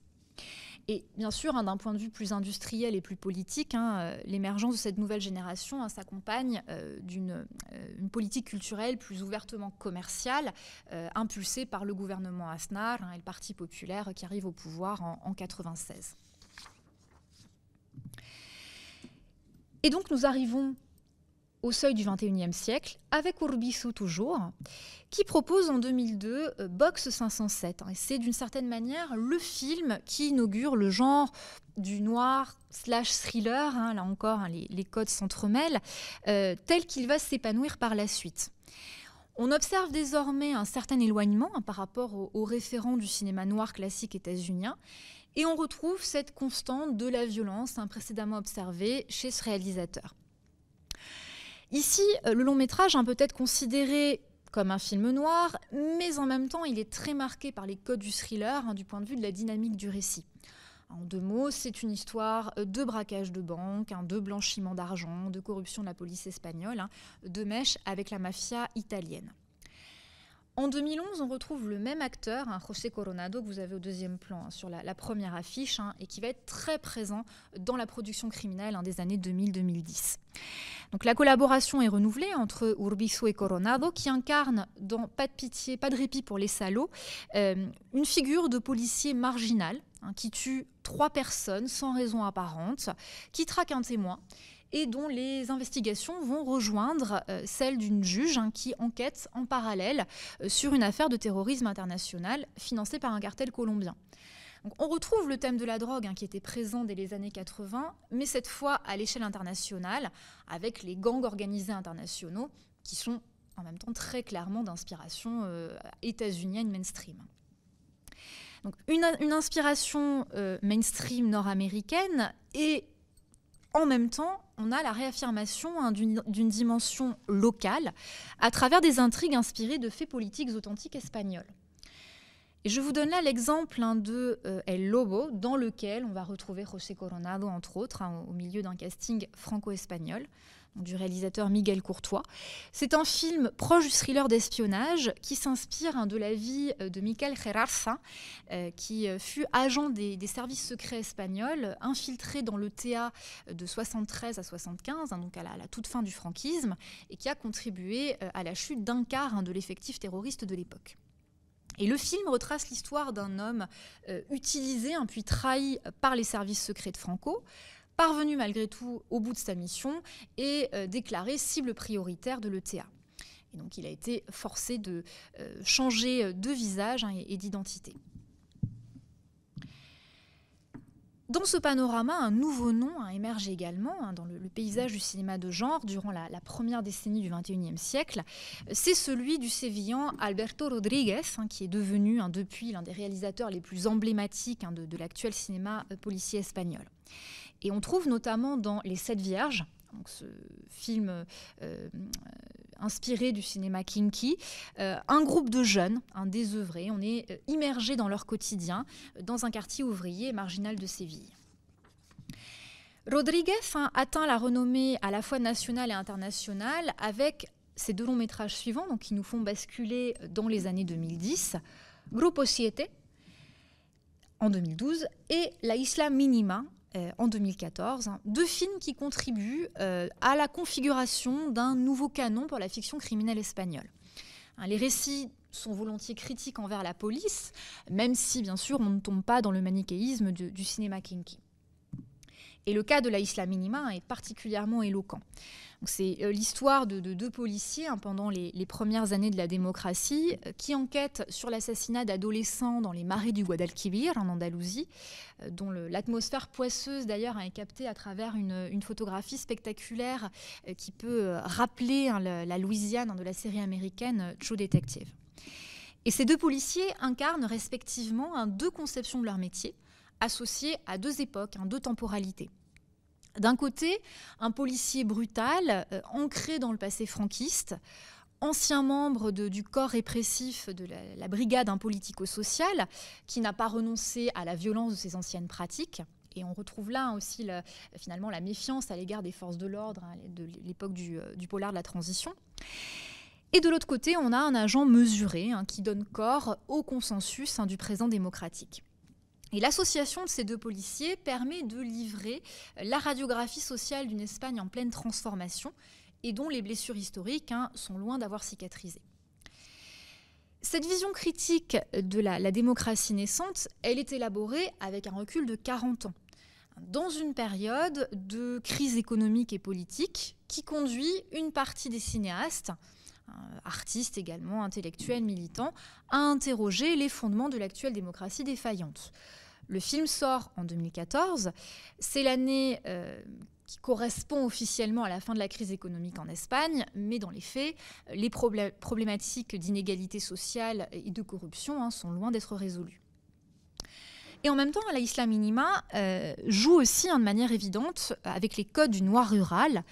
et bien sûr, hein, d'un point de vue plus industriel et plus politique, hein, euh, l'émergence de cette nouvelle génération hein, s'accompagne euh, d'une euh, politique culturelle plus ouvertement commerciale, impulsée par le gouvernement Aznar et le Parti populaire qui arrive au pouvoir en 1996. Et donc nous arrivons au seuil du XXIe siècle, avec Urbisu toujours, qui propose en 2002 euh, Box 507. et c'est d'une certaine manière le film qui inaugure le genre du noir slash thriller, hein, là encore hein, les, codes s'entremêlent, euh, tel qu'il va s'épanouir par la suite. On observe désormais un certain éloignement hein, par rapport aux référents du cinéma noir classique états et on retrouve cette constante de la violence précédemment observée chez ce réalisateur. Ici, euh, le long métrage, hein, peut être considéré comme un film noir, mais en même temps, il est très marqué par les codes du thriller hein, du point de vue de la dynamique du récit. En deux mots, c'est une histoire euh, de braquage de banque, hein, de blanchiment d'argent, de corruption de la police espagnole, de mèche avec la mafia italienne. En 2011, on retrouve le même acteur, hein, José Coronado, que vous avez au deuxième plan hein, sur la, première affiche, hein, et qui va être très présent dans la production criminelle des années 2000-2010. Donc la collaboration est renouvelée entre Urbiso et Coronado, qui incarne dans Pas de pitié, pas de répit pour les salauds, euh, une figure de policier marginal qui tue trois personnes sans raison apparente, qui traque un témoin et dont les investigations vont rejoindre euh, celles d'une juge hein, qui enquête en parallèle euh, sur une affaire de terrorisme international financée par un cartel colombien. on retrouve le thème de la drogue hein, qui était présent dès les années 80, mais cette fois à l'échelle internationale, avec les gangs organisés internationaux qui sont en même temps très clairement d'inspiration euh, états-unienne mainstream. Donc une, inspiration euh, mainstream nord-américaine et en même temps on a la réaffirmation hein, d'une dimension locale à travers des intrigues inspirées de faits politiques authentiques espagnols. Et je vous donne là l'exemple hein, de euh, El Lobo, dans lequel on va retrouver José Coronado, entre autres, hein, au milieu d'un casting franco-espagnol du réalisateur Miguel Courtois. C'est un film proche du thriller d'espionnage qui s'inspire hein, de la vie euh, de Michael Gerarza, euh, qui euh, fut agent des, services secrets espagnols, infiltré dans le TA de 73 à 75, hein, donc à la, toute fin du franquisme, et qui a contribué à la chute d'un quart hein, de l'effectif terroriste de l'époque. Et le film retrace l'histoire d'un homme utilisé, puis trahi par les services secrets de Franco, parvenu malgré tout au bout de sa mission et euh, déclaré cible prioritaire de l'ETA. Et donc il a été forcé de euh, changer de visage hein, et, d'identité. Dans ce panorama, un nouveau nom a hein, émergé également hein, dans le, paysage du cinéma de genre durant la, première décennie du XXIe siècle. C'est celui du sévillan Alberto Rodriguez, qui est devenu depuis l'un des réalisateurs les plus emblématiques de l'actuel cinéma euh, policier espagnol. Et on trouve notamment dans Les Sept Vierges, donc ce film euh, euh, inspiré du cinéma kinky, euh, un groupe de jeunes, un désœuvré, on est immergé dans leur quotidien dans un quartier ouvrier marginal de Séville. Rodriguez hein, atteint la renommée à la fois nationale et internationale avec ses deux longs métrages suivants, donc qui nous font basculer dans les années 2010, Grupo Siete en 2012 et La Isla Minima euh, en 2014, hein, deux films qui contribuent euh, à la configuration d'un nouveau canon pour la fiction criminelle espagnole. Hein, les récits sont volontiers critiques envers la police, même si bien sûr on ne tombe pas dans le manichéisme du, du cinéma kinky. Et le cas de la Isla Minima est particulièrement éloquent. C'est euh, l'histoire de, deux policiers hein, pendant les, premières années de la démocratie euh, qui enquêtent sur l'assassinat d'adolescents dans les marais du Guadalquivir en Andalousie, euh, dont l'atmosphère poisseuse d'ailleurs est captée à travers une, photographie spectaculaire qui peut rappeler hein, la, Louisiane hein, de la série américaine True Detective. Et ces deux policiers incarnent respectivement deux conceptions de leur métier associé à deux époques, hein, deux temporalités. D'un côté, un policier brutal, euh, ancré dans le passé franquiste, ancien membre du corps répressif de la, brigade impolitico hein, politico qui n'a pas renoncé à la violence de ses anciennes pratiques. Et on retrouve là aussi finalement la méfiance à l'égard des forces de l'ordre hein, de l'époque euh, du, polar de la transition. Et de l'autre côté, on a un agent mesuré qui donne corps au consensus du présent démocratique. Et l'association de ces deux policiers permet de livrer euh, la radiographie sociale d'une Espagne en pleine transformation et dont les blessures historiques hein, sont loin d'avoir cicatrisé. Cette vision critique de la, la, démocratie naissante, elle est élaborée avec un recul de 40 ans, dans une période de crise économique et politique qui conduit une partie des cinéastes, artiste également, intellectuel, militant, a interrogé les fondements de l'actuelle démocratie défaillante. Le film sort en 2014. C'est l'année euh, qui correspond officiellement à la fin de la crise économique en Espagne, mais dans les faits, les problématiques d'inégalité sociale et de corruption hein, sont loin d'être résolues. Et en même temps, la Islaminima Minima euh, joue aussi hein, de manière évidente avec les codes du noir rural.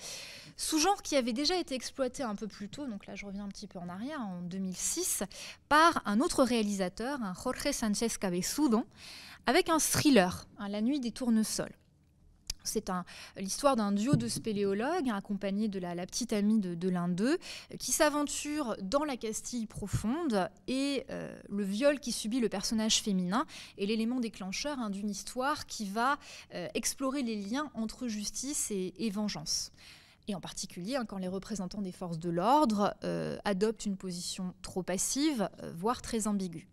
Sous-genre qui avait déjà été exploité un peu plus tôt, donc là je reviens un petit peu en arrière, en 2006, par un autre réalisateur, un Jorge Sanchez Cabezudo, avec un thriller, hein, La nuit des tournesols. C'est l'histoire d'un duo de spéléologues accompagné de la, petite amie de, l'un d'eux qui s'aventure dans la Castille profonde et euh, le viol qui subit le personnage féminin est l'élément déclencheur hein, d'une histoire qui va euh, explorer les liens entre justice et vengeance et en particulier hein, quand les représentants des forces de l'ordre euh, adoptent une position trop passive, euh, voire très ambiguë.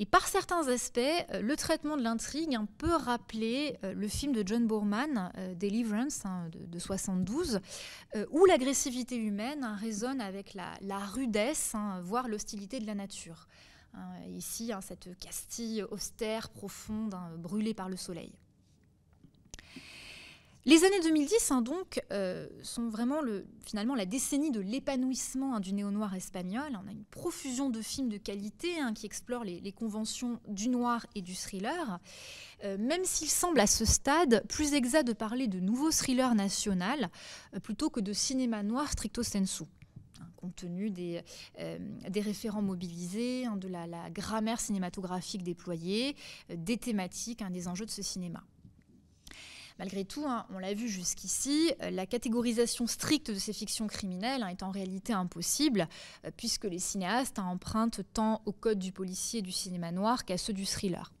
Et par certains aspects, euh, le traitement de l'intrigue peut rappeler le film de John Boorman, Deliverance, hein, de, de, 72, où l'agressivité humaine hein, résonne avec la, la rudesse, voire l'hostilité de la nature. ici, cette Castille austère, profonde, brûlée par le soleil. Les années 2010, hein, donc, euh, sont vraiment finalement la décennie de l'épanouissement hein, du néo-noir espagnol. On a une profusion de films de qualité hein, qui explorent les, conventions du noir et du thriller. Euh, même s'il semble à ce stade plus exact de parler de nouveaux thrillers nationaux euh, plutôt que de cinéma noir stricto sensu compte tenu des, référents mobilisés, de la, grammaire cinématographique déployée, des thématiques, des enjeux de ce cinéma. Malgré tout, hein, on l'a vu jusqu'ici, euh, la catégorisation stricte de ces fictions criminelles hein, est en réalité impossible, euh, puisque les cinéastes hein, empruntent tant au code du policier du cinéma noir qu'à ceux du thriller.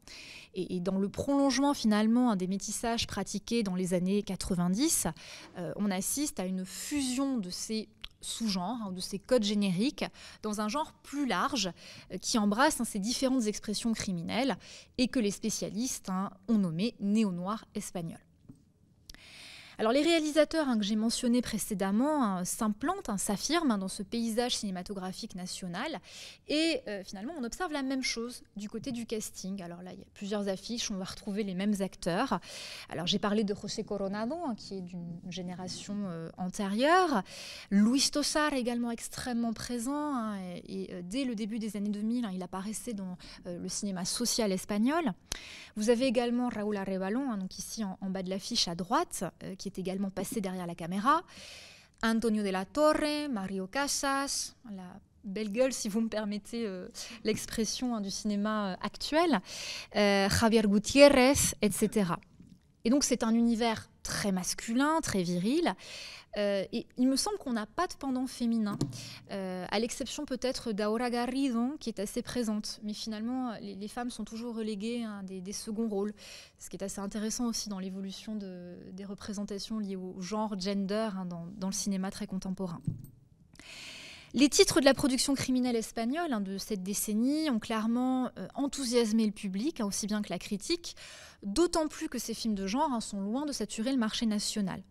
Et, dans le prolongement finalement des métissages pratiqués dans les années 90, euh, on assiste à une fusion de ces sous-genres, de ces codes génériques, dans un genre plus large qui embrasse ces différentes expressions criminelles et que les spécialistes ont nommé néo-noir espagnol. Alors les réalisateurs hein, que j'ai mentionnés précédemment hein, s'implantent, hein, s'affirment dans ce paysage cinématographique national et euh, finalement on observe la même chose du côté du casting. Alors là il y a plusieurs affiches, on va retrouver les mêmes acteurs. Alors j'ai parlé de José Coronado qui est d'une génération euh, antérieure, Luis Tosar également extrêmement présent et, euh, dès le début des années 2000 il apparaissait dans le cinéma social espagnol. Vous avez également Raúl Arevalo, donc ici en, bas de l'affiche à droite, qui est également passé derrière la caméra, Antonio de la Torre, Mario Casas, la belle gueule, si vous me permettez euh, l'expression hein, du cinéma euh, actuel, euh, Javier Gutiérrez, etc. Et donc c'est un univers très masculin, très viril, euh, et il me semble qu'on n'a pas de pendant féminin, euh, à l'exception peut-être d'Aura Garrido, qui est assez présente. Mais finalement, les, femmes sont toujours reléguées des, seconds rôles, ce qui est assez intéressant aussi dans l'évolution des représentations liées au genre, gender, hein, dans, le cinéma très contemporain. Les titres de la production criminelle espagnole hein, de cette décennie ont clairement euh, enthousiasmé le public, hein, aussi bien que la critique, d'autant plus que ces films de genre sont loin de saturer le marché national.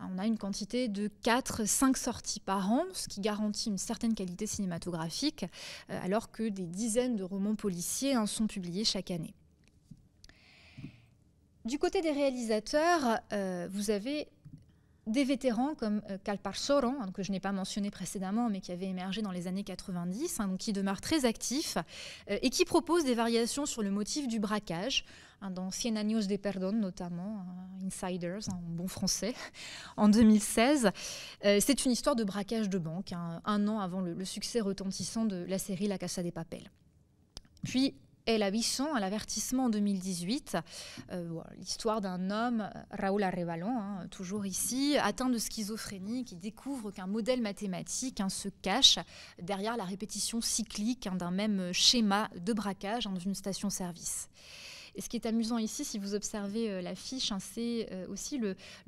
On a une quantité de 4-5 sorties par an, ce qui garantit une certaine qualité cinématographique, euh, alors que des dizaines de romans policiers en hein, sont publiés chaque année. Du côté des réalisateurs, euh, vous avez des vétérans comme euh, Calpar Soron, hein, que je n'ai pas mentionné précédemment, mais qui avait émergé dans les années 90, hein, donc qui demeure très actif euh, et qui propose des variations sur le motif du braquage, hein, dans Cien años de perdón notamment, Insiders en bon français, en 2016. Euh, c'est une histoire de braquage de banque, un an avant le, succès retentissant de la série La Casa des Papel. Puis El 800 à l'avertissement en 2018. Euh, l'histoire d'un homme, Raoul Arévalon, hein, toujours ici, atteint de schizophrénie, qui découvre qu'un modèle mathématique hein, se cache derrière la répétition cyclique hein, d'un même schéma de braquage dans une station-service. Et ce qui est amusant ici, si vous observez euh, l'affiche, hein, c'est euh, aussi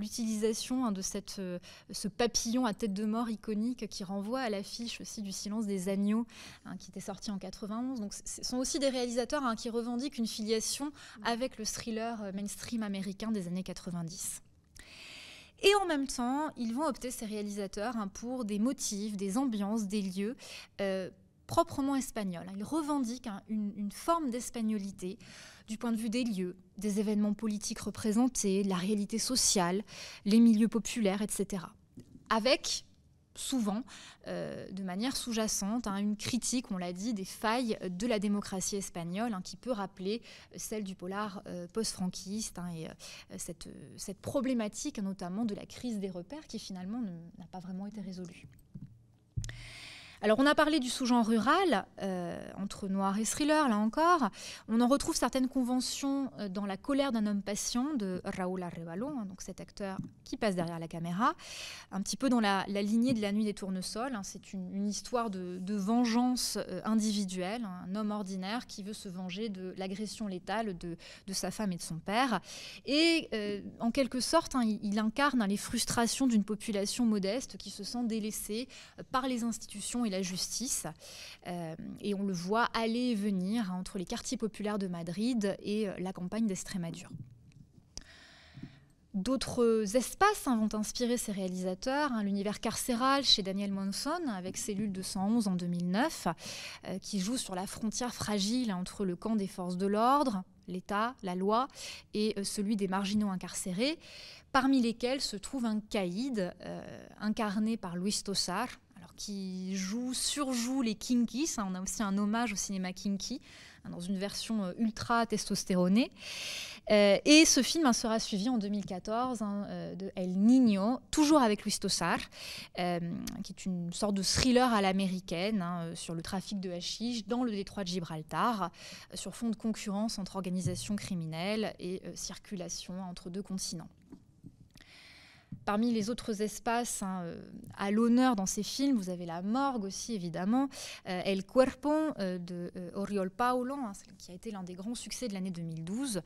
l'utilisation hein, de cette, euh, ce papillon à tête de mort iconique qui renvoie à l'affiche aussi du silence des agneaux hein, qui était sorti en 91. Donc ce sont aussi des réalisateurs qui revendiquent une filiation avec le thriller mainstream américain des années 90. Et en même temps, ils vont opter, ces réalisateurs, pour des motifs, des ambiances, des lieux, proprement espagnol. Il revendique une, forme d'espagnolité du point de vue des lieux, des événements politiques représentés, de la réalité sociale, les milieux populaires, etc. Avec souvent, euh, de manière sous-jacente, hein, une critique, on l'a dit, des failles de la démocratie espagnole, hein, qui peut rappeler euh, celle du polar euh, post-franquiste, hein, et cette problématique notamment de la crise des repères qui finalement n'a pas vraiment été résolue. Alors on a parlé du sous-genre rural, euh, entre noir et thriller, là encore. On en retrouve certaines conventions euh, dans La colère d'un homme patient de Raoul Arrevalo, hein, donc cet acteur qui passe derrière la caméra, un petit peu dans la, lignée de La nuit des tournesols. Hein, c'est une, histoire de, vengeance euh, individuelle, hein, un homme ordinaire qui veut se venger de l'agression létale de, sa femme et de son père. Et en quelque sorte, il, incarne les frustrations d'une population modeste qui se sent délaissée par les institutions la justice. Euh, et on le voit aller et venir hein, entre les quartiers populaires de Madrid et euh, la campagne d'Estrémadure. D'autres espaces vont inspirer ces réalisateurs. Hein, l'univers carcéral chez Daniel Monson, avec Cellule 211 en 2009, euh, qui joue sur la frontière fragile entre le camp des forces de l'ordre, l'État, la loi, et celui des marginaux incarcérés, parmi lesquels se trouve un caïd incarné par Luis Tosar, qui joue, surjoue les kinkies. Hein, on a aussi un hommage au cinéma kinky hein, dans une version euh, ultra testostéronée. Euh, et ce film hein, sera suivi en 2014 euh, de El Niño, toujours avec Luis Tosar, qui est une sorte de thriller à l'américaine sur le trafic de hashish dans le détroit de Gibraltar, sur fond de concurrence entre organisations criminelles et circulation entre deux continents parmi les autres espaces hein, euh, à l'honneur dans ces films, vous avez la morgue aussi, évidemment, euh, El Cuerpo euh, de Oriol Paolo, hein, qui a été l'un des grands succès de l'année 2012.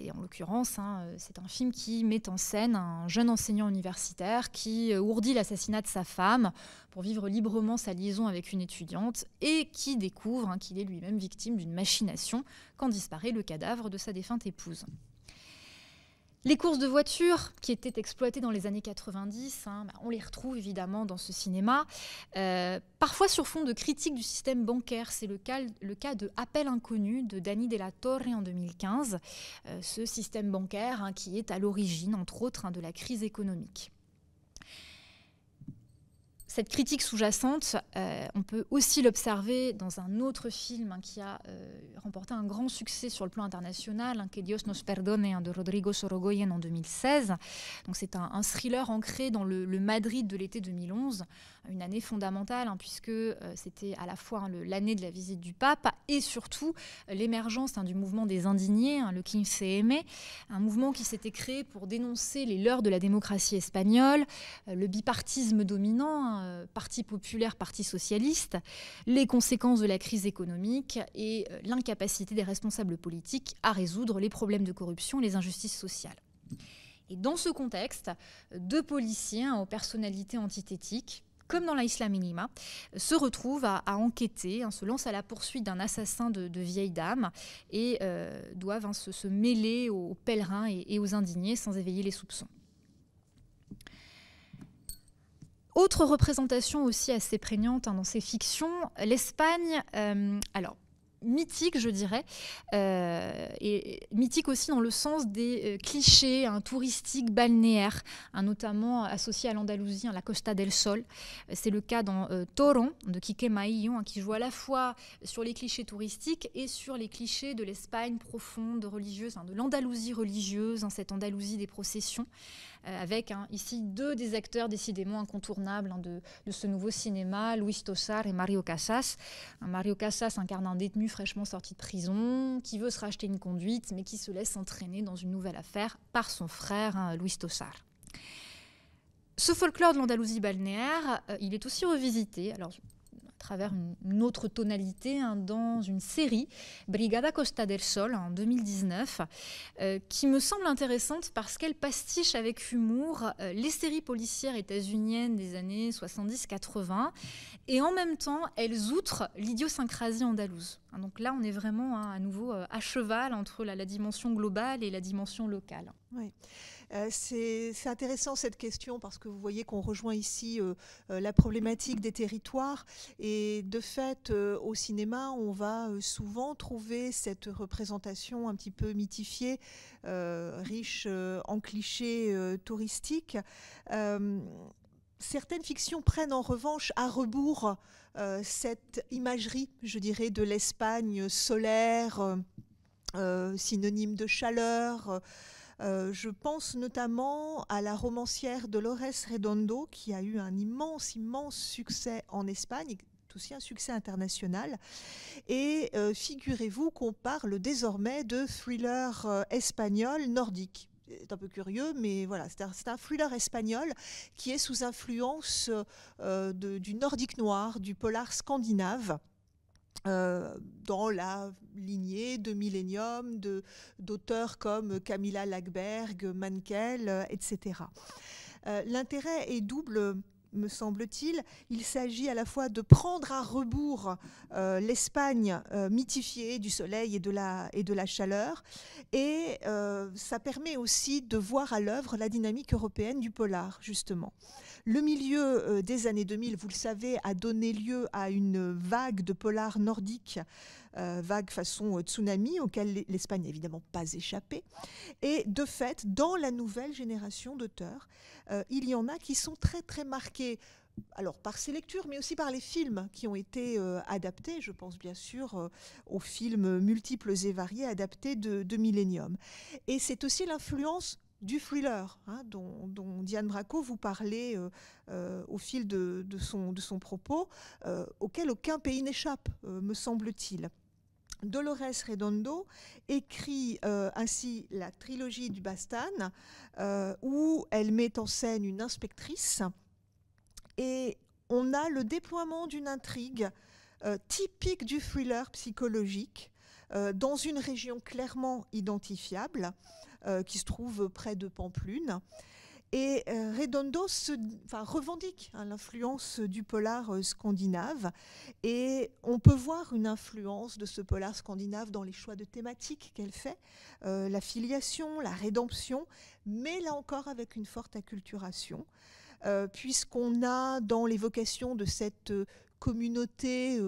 et en l'occurrence, hein, c'est un film qui met en scène un jeune enseignant universitaire qui ourdit l'assassinat de sa femme pour vivre librement sa liaison avec une étudiante et qui découvre qu'il est lui-même victime d'une machination quand disparaît le cadavre de sa défunte épouse. Les courses de voitures qui étaient exploitées dans les années 90, hein, bah, on les retrouve évidemment dans ce cinéma, euh, parfois sur fond de critique du système bancaire. C'est le cas, de Appel inconnu de De la Torre en 2015, euh, ce système bancaire hein, qui est à l'origine, entre autres, hein, de la crise économique. Cette critique sous-jacente, euh, on peut aussi l'observer dans un autre film hein, qui a euh, remporté un grand succès sur le plan international, un hein, Que Dios nos perdone un hein, de Rodrigo Sorogoyen en 2016. c'est un, thriller ancré dans le Madrid de l'été 2011 une année fondamentale, hein, puisque euh, c'était à la fois hein, l'année de la visite du pape et surtout euh, l'émergence hein, du mouvement des indignés, le Quincey-Aimé, un mouvement qui s'était créé pour dénoncer les leurs de la démocratie espagnole, euh, le bipartisme dominant, parti populaire, parti socialiste, les conséquences de la crise économique et l'incapacité des responsables politiques à résoudre les problèmes de corruption et les injustices sociales. Et dans ce contexte, deux policiers aux personnalités antithétiques, comme dans la Islaminima, se retrouvent à, enquêter, hein, se lancent à la poursuite d'un assassin de, vieilles vieille dame et euh, doivent hein, se, mêler aux, pèlerins et, aux indignés sans éveiller les soupçons. Autre représentation aussi assez prégnante hein, dans ces fictions, l'Espagne. Euh, alors, mythique, je dirais, euh, et mythique aussi dans le sens des euh, clichés hein, touristiques balnéaires, hein, notamment associés à l'Andalousie, à hein, la Costa del Sol. C'est le cas dans euh, Toron de Quique Maillon, qui joue à la fois sur les clichés touristiques et sur les clichés de l'Espagne profonde, religieuse, de l'Andalousie religieuse, cette Andalousie des processions, avec ici deux des acteurs décidément incontournables de, de, ce nouveau cinéma, Luis Tosar et Mario Casas. Mario Casas incarne un détenu fraîchement sorti de prison, qui veut se racheter une conduite, mais qui se laisse entraîner dans une nouvelle affaire par son frère, Louis hein, Luis Ce folklore de l'Andalousie balnéaire, euh, il est aussi revisité. Alors, travers une, autre tonalité hein, dans une série, Brigada Costa del Sol, en 2019, euh, qui me semble intéressante parce qu'elle pastiche avec humour euh, les séries policières états-uniennes des années 70-80 et en même temps, elles outrent l'idiosyncrasie andalouse. Hein, donc là, on est vraiment hein, à nouveau euh, à cheval entre la, la dimension globale et la dimension locale. Oui. Euh, c'est intéressant cette question parce que vous voyez qu'on rejoint ici euh, euh, la problématique des territoires et de fait au cinéma on va souvent trouver cette représentation un petit peu mythifiée, riche en clichés touristiques certaines fictions prennent en revanche à rebours cette imagerie, je dirais, de l'Espagne solaire. synonyme de chaleur, euh, je pense notamment à la romancière Dolores Redondo qui a eu un immense, immense succès en Espagne aussi un succès international. Et euh, figurez-vous qu'on parle désormais de thriller euh, espagnol nordique. C'est un peu curieux, mais voilà, c'est un, thriller espagnol qui est sous influence du nordique noir, du polar scandinave. Euh, dans la lignée de Millennium, de, d'auteurs comme Camilla Lackberg, Mankell, euh, etc. Euh, l'intérêt est double me semble-t-il. Il, s'agit à la fois de prendre à rebours euh, l'Espagne euh, mythifiée du soleil et de la, et de la chaleur, et euh, ça permet aussi de voir à l'œuvre la dynamique européenne du polar, justement. Le milieu des années 2000, vous le savez, a donné lieu à une vague de polar nordique euh, vague façon euh, tsunami auquel l'Espagne n'a évidemment pas échappé. Et de fait, dans la nouvelle génération d'auteurs, euh, il y en a qui sont très très marqués alors par ces lectures, mais aussi par les films qui ont été adaptés. Je pense bien sûr aux films multiples et variés adaptés de, millénium Millennium. Et c'est aussi l'influence du thriller hein, dont, Diane Bracco vous parlait au fil de, son, propos, auquel aucun pays n'échappe, me semble-t-il. Dolores Redondo écrit euh, ainsi la trilogie du Bastan, euh, où elle met en scène une inspectrice, et on a le déploiement d'une intrigue euh, typique du thriller psychologique, dans une région clairement identifiable, qui se trouve près de Pamplune, et euh, Redondo se, revendique hein, l'influence du polar euh, scandinave. Et on peut voir une influence de ce polar scandinave dans les choix de thématiques qu'elle fait, euh, la filiation, la rédemption, mais là encore avec une forte acculturation, puisqu'on a dans l'évocation de cette communauté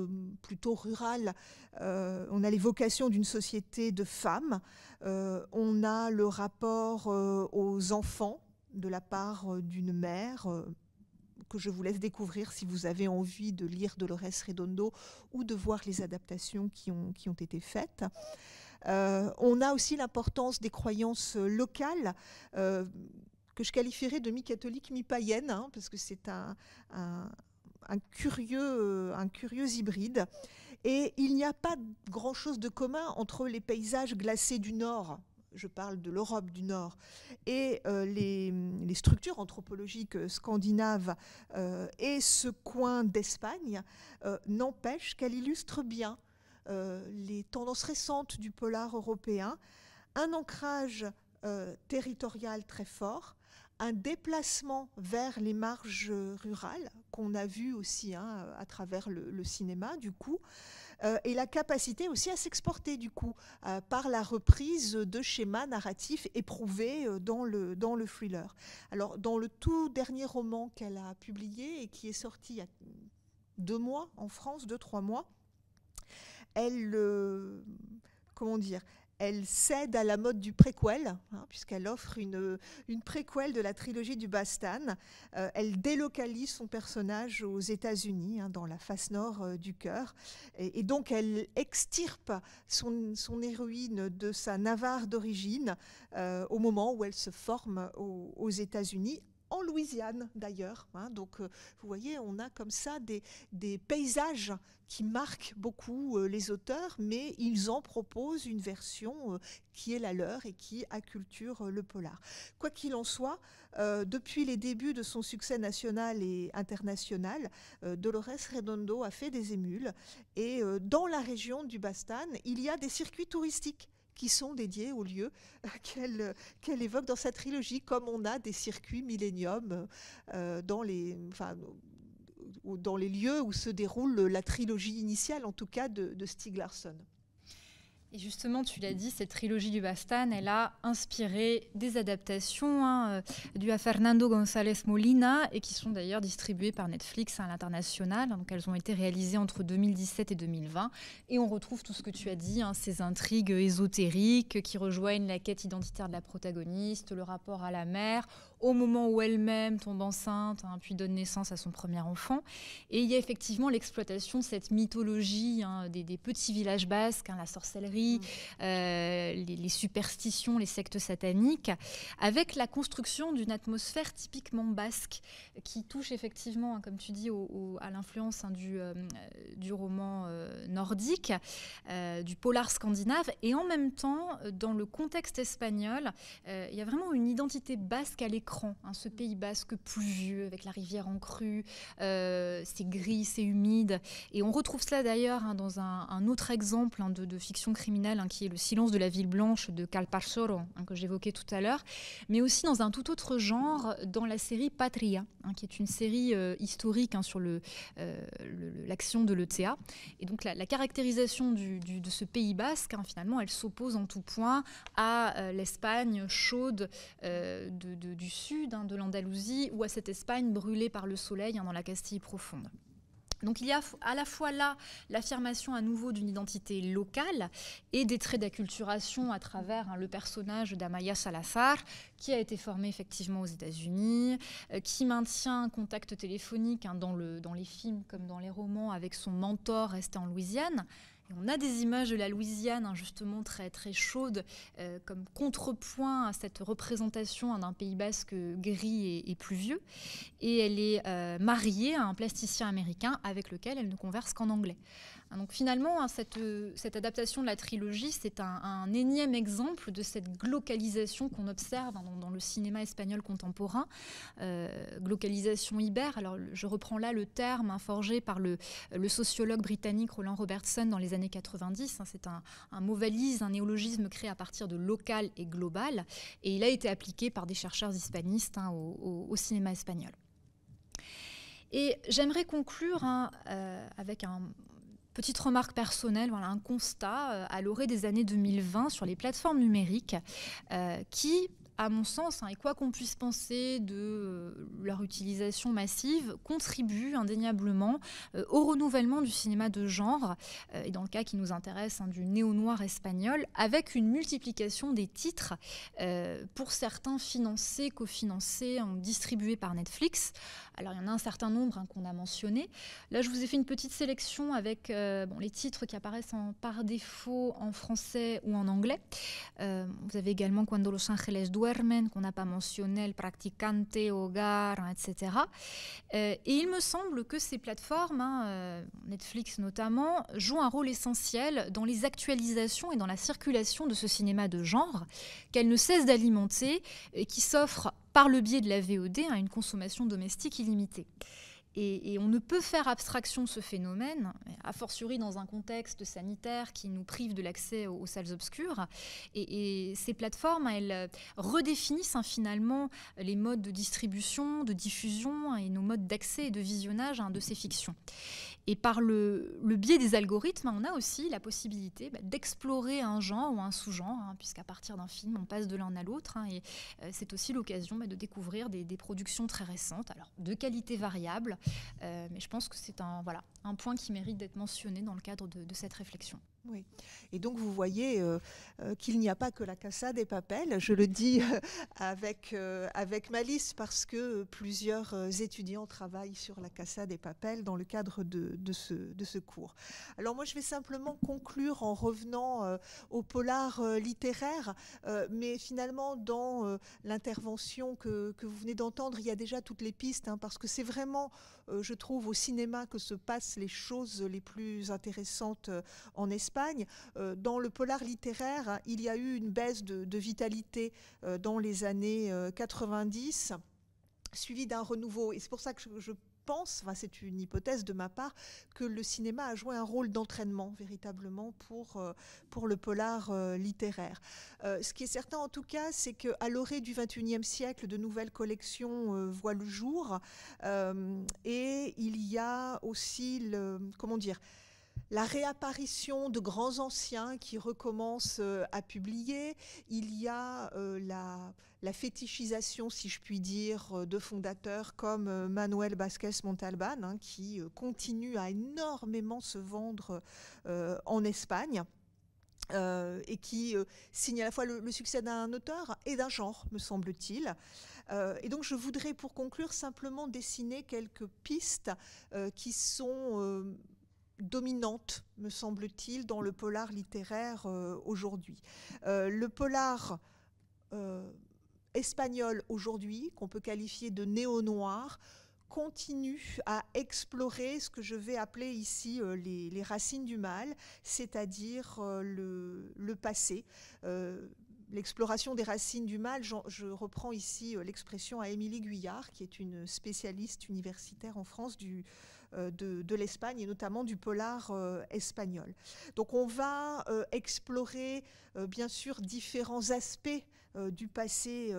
plutôt rurale, on a l'évocation d'une société de femmes, on a le rapport aux enfants de la part euh, d'une mère euh, que je vous laisse découvrir si vous avez envie de lire Dolores Redondo ou de voir les adaptations qui ont, qui ont été faites. Euh, on a aussi l'importance des croyances locales. que je qualifierais de mi-catholique, mi-païenne, hein, parce que c'est curieux, un curieux hybride. Et il n'y a pas grand-chose de commun entre les paysages glacés du nord, je parle de l'Europe du Nord, et euh, les, structures anthropologiques scandinaves euh, et ce coin d'Espagne euh, n'empêche qu'elle illustre bien les tendances récentes du polar européen, un ancrage territorial très fort, un déplacement vers les marges rurales qu'on a vu aussi hein, à travers le cinéma du coup. Euh, et la capacité aussi à s'exporter du coup euh, par la reprise de schémas narratifs éprouvés euh, dans le, dans le thriller. Alors dans le tout dernier roman qu'elle a publié et qui est sorti il y a deux mois en France, deux, trois mois, elle... comment dire elle cède à la mode du préquel, hein, puisqu'elle offre une, une préquel de la trilogie du Bastan. Euh, elle délocalise son personnage aux États-Unis, hein, dans la face nord euh, du cœur. Et, donc, elle extirpe son, héroïne de sa Navarre d'origine euh, au moment où elle se forme aux États-Unis en Louisiane d'ailleurs. Hein. donc euh, vous voyez, on a comme ça des, paysages qui marquent beaucoup euh, les auteurs, mais ils en proposent une version euh, qui est la leur et qui acculture le polar. Quoi qu'il en soit, depuis les débuts de son succès national et international, Dolores Redondo a fait des émules et dans la région du Bastan, il y a des circuits touristiques qui sont dédiés aux lieux qu'elle évoque dans sa trilogie, comme on a des circuits millénium euh, dans les... lieux où se déroule la trilogie initiale, en tout cas, de, de Stieg Larsson. Et justement, tu l'as dit, cette trilogie du Bastan, elle a inspiré des adaptations hein, euh, du dues à Fernando González Molina et qui sont d'ailleurs distribuées par Netflix à l'international. Donc elles ont été réalisées entre 2017 et 2020. Et on retrouve tout ce que tu as dit, hein, ces intrigues ésotériques qui rejoignent la quête identitaire de la protagoniste, le rapport à la mère au moment où elle-même tombe enceinte, hein, puis donne naissance à son premier enfant. Et il y a effectivement l'exploitation de cette mythologie hein, des, petits villages basques, hein, la sorcellerie, mm. euh, les, superstitions, les sectes sataniques, avec la construction d'une atmosphère typiquement basque qui touche effectivement, comme tu dis, à l'influence du, euh, du roman euh, nordique, du polar scandinave, et en même temps, dans le contexte espagnol, il y a vraiment une identité basque à l'école Hein, ce Pays basque pluvieux, avec la rivière en crue, euh, c'est gris, c'est humide. Et on retrouve cela d'ailleurs hein, dans un, autre exemple hein, de, fiction criminelle, qui est Le silence de la ville blanche de hein, que j'évoquais tout à l'heure, mais aussi dans un tout autre genre, dans la série Patria, qui est une série euh, historique sur euh, l'action de l'ETA. Et donc la, caractérisation du, de ce Pays basque, finalement, elle s'oppose en tout point à l'Espagne chaude de, de, du sud hein, de l'Andalousie ou à cette Espagne brûlée par le soleil hein, dans la Castille profonde. Donc il y a à la fois là l'affirmation à nouveau d'une identité locale et des traits d'acculturation à travers hein, le personnage d'Amaya Salazar, qui a été formée effectivement aux États-Unis, euh, qui maintient un contact téléphonique dans les films comme dans les romans avec son mentor resté en Louisiane on a des images de la Louisiane, hein, justement très, très chaude, euh, comme contrepoint à cette représentation hein, d'un Pays basque gris et, pluvieux. Et elle est euh, mariée à un plasticien américain avec lequel elle ne converse qu'en anglais. Hein, donc finalement, hein, euh, cette, adaptation de la trilogie, c'est un, énième exemple de cette glocalisation qu'on observe hein, dans, le cinéma espagnol contemporain, euh, glocalisation ibère. Alors je reprends là le terme forgé par le, sociologue britannique Roland Robertson dans les années 90. c'est un, un mot valise, un néologisme créé à partir de local et global, et il a été appliqué par des chercheurs hispanistes au, cinéma espagnol. Et j'aimerais conclure euh, avec un, Petite remarque personnelle, voilà un constat euh, à l'orée des années 2020 sur les plateformes numériques euh, qui à mon sens, hein, et quoi qu'on puisse penser de euh, leur utilisation massive, contribue indéniablement au renouvellement du cinéma de genre, et dans le cas qui nous intéresse, hein, du néo-noir espagnol, avec une multiplication des titres, pour certains financés, cofinancés, hein, distribués par Netflix, alors il y en a un certain nombre hein, qu'on a mentionné. Là, je vous ai fait une petite sélection avec euh, bon, les titres qui apparaissent par défaut en français ou en anglais. Euh, vous avez également Cuando los ángeles duermen, qu'on n'a pas mentionné, El practicante, Hogar, hein, etc. Euh, et il me semble que ces plateformes, hein, Netflix notamment, jouent un rôle essentiel dans les actualisations et dans la circulation de ce cinéma de genre qu'elles ne cessent d'alimenter et qui s'offre par le biais de la VOD à hein, une consommation domestique illimitée. Et, on ne peut faire abstraction de ce phénomène, a fortiori dans un contexte sanitaire qui nous prive de l'accès aux, salles obscures. Et, et, ces plateformes, elles euh, redéfinissent hein, finalement les modes de distribution, de diffusion hein, et nos modes d'accès et de visionnage de ces fictions. Et par le, biais des algorithmes, on a aussi la possibilité bah, d'explorer un genre ou un sous-genre, hein, puisqu'à partir d'un film, on passe de l'un à l'autre. Hein, et euh, c'est aussi l'occasion bah, de découvrir des, productions très récentes, de qualité variable. Euh, mais je pense que c'est un, point qui mérite d'être mentionné dans le cadre de cette réflexion. Oui. Et donc vous voyez euh, euh, qu'il n'y a pas que la Cassade et Papel, Je le dis euh, avec, avec malice parce que plusieurs étudiants travaillent sur la Cassade et Papel dans le cadre de, de, ce, de ce cours. Alors moi je vais simplement conclure en revenant au polar littéraire, mais finalement dans l'intervention que, vous venez d'entendre, il y a déjà toutes les pistes hein, parce que c'est vraiment, je trouve, au cinéma que se passent les choses les plus intéressantes en Espagne euh, dans le polar littéraire, hein, il y a eu une baisse de, vitalité euh, dans les années 90, euh, suivie d'un renouveau. Et c'est pour ça que je, pense, c'est une hypothèse de ma part, que le cinéma a joué un rôle d'entraînement véritablement pour, pour le polar littéraire. ce qui est certain en tout cas, c'est qu'à l'orée du 21e siècle, de nouvelles collections voient le jour et il y a aussi le, comment dire, la réapparition de grands anciens qui recommencent euh, à publier. Il y a euh, la, fétichisation, si je puis dire, euh, de fondateurs comme Manuel Vasquez Montalban, hein, qui continue à énormément se vendre en Espagne. et qui signe à la fois le, succès d'un auteur et d'un genre, me semble-t-il. et donc je voudrais, pour conclure, simplement dessiner quelques pistes qui sont dominante, me semble-t-il, dans le polar littéraire euh, aujourd'hui. Euh, le polar euh, espagnol aujourd'hui, qu'on peut qualifier de néo-noir, continue à explorer ce que je vais appeler ici les, racines du mal, c'est-à-dire le, passé. L'exploration des racines du mal, je, reprends ici l'expression à Émilie Guyard, qui est une spécialiste universitaire en France du, euh, de, l'Espagne et notamment du polar euh, espagnol. Donc on va euh, explorer bien sûr différents aspects du passé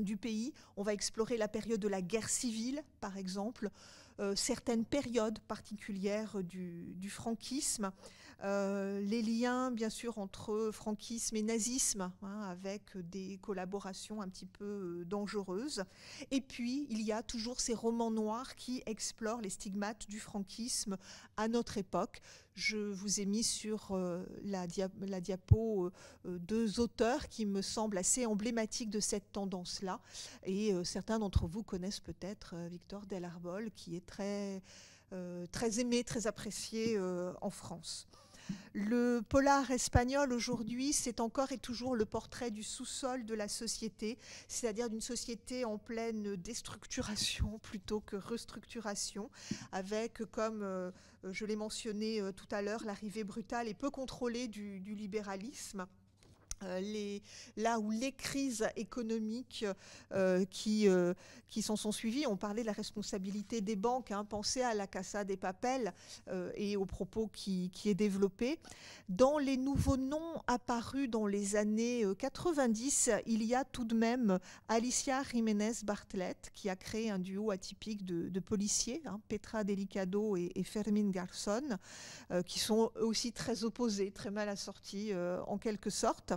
du pays. On va explorer la période de la guerre civile, par exemple, certaines périodes particulières du franquisme, euh, les liens bien sûr entre franquisme et nazisme, hein, avec des collaborations un petit peu euh, dangereuses. Et puis il y a toujours ces romans noirs qui explorent les stigmates du franquisme à notre époque. Je vous ai mis sur euh, la, diapo deux auteurs qui me semblent assez emblématiques de cette tendance-là. Et certains d'entre vous connaissent peut-être Victor Delarbol, qui est très, aimé, très apprécié en France. Le polar espagnol aujourd'hui, c'est encore et toujours le portrait du sous-sol de la société, c'est-à-dire d'une société en pleine déstructuration plutôt que restructuration, avec, comme euh, je l'ai mentionné euh, tout à l'heure, l'arrivée brutale et peu contrôlée du, du libéralisme. Euh, les, là où les crises économiques euh, qui, euh, qui s'en sont suivies, on parlait de la responsabilité des banques, hein, pensez à la Cassa des Papels et aux propos qui, qui, est développé. Dans les nouveaux noms apparus dans les années 90, il y a tout de même Alicia Jiménez Bartlett qui a créé un duo atypique de, policiers, hein, Petra Delicado et, et Fermin Garson, qui sont aussi très opposés, très mal assortis en quelque sorte.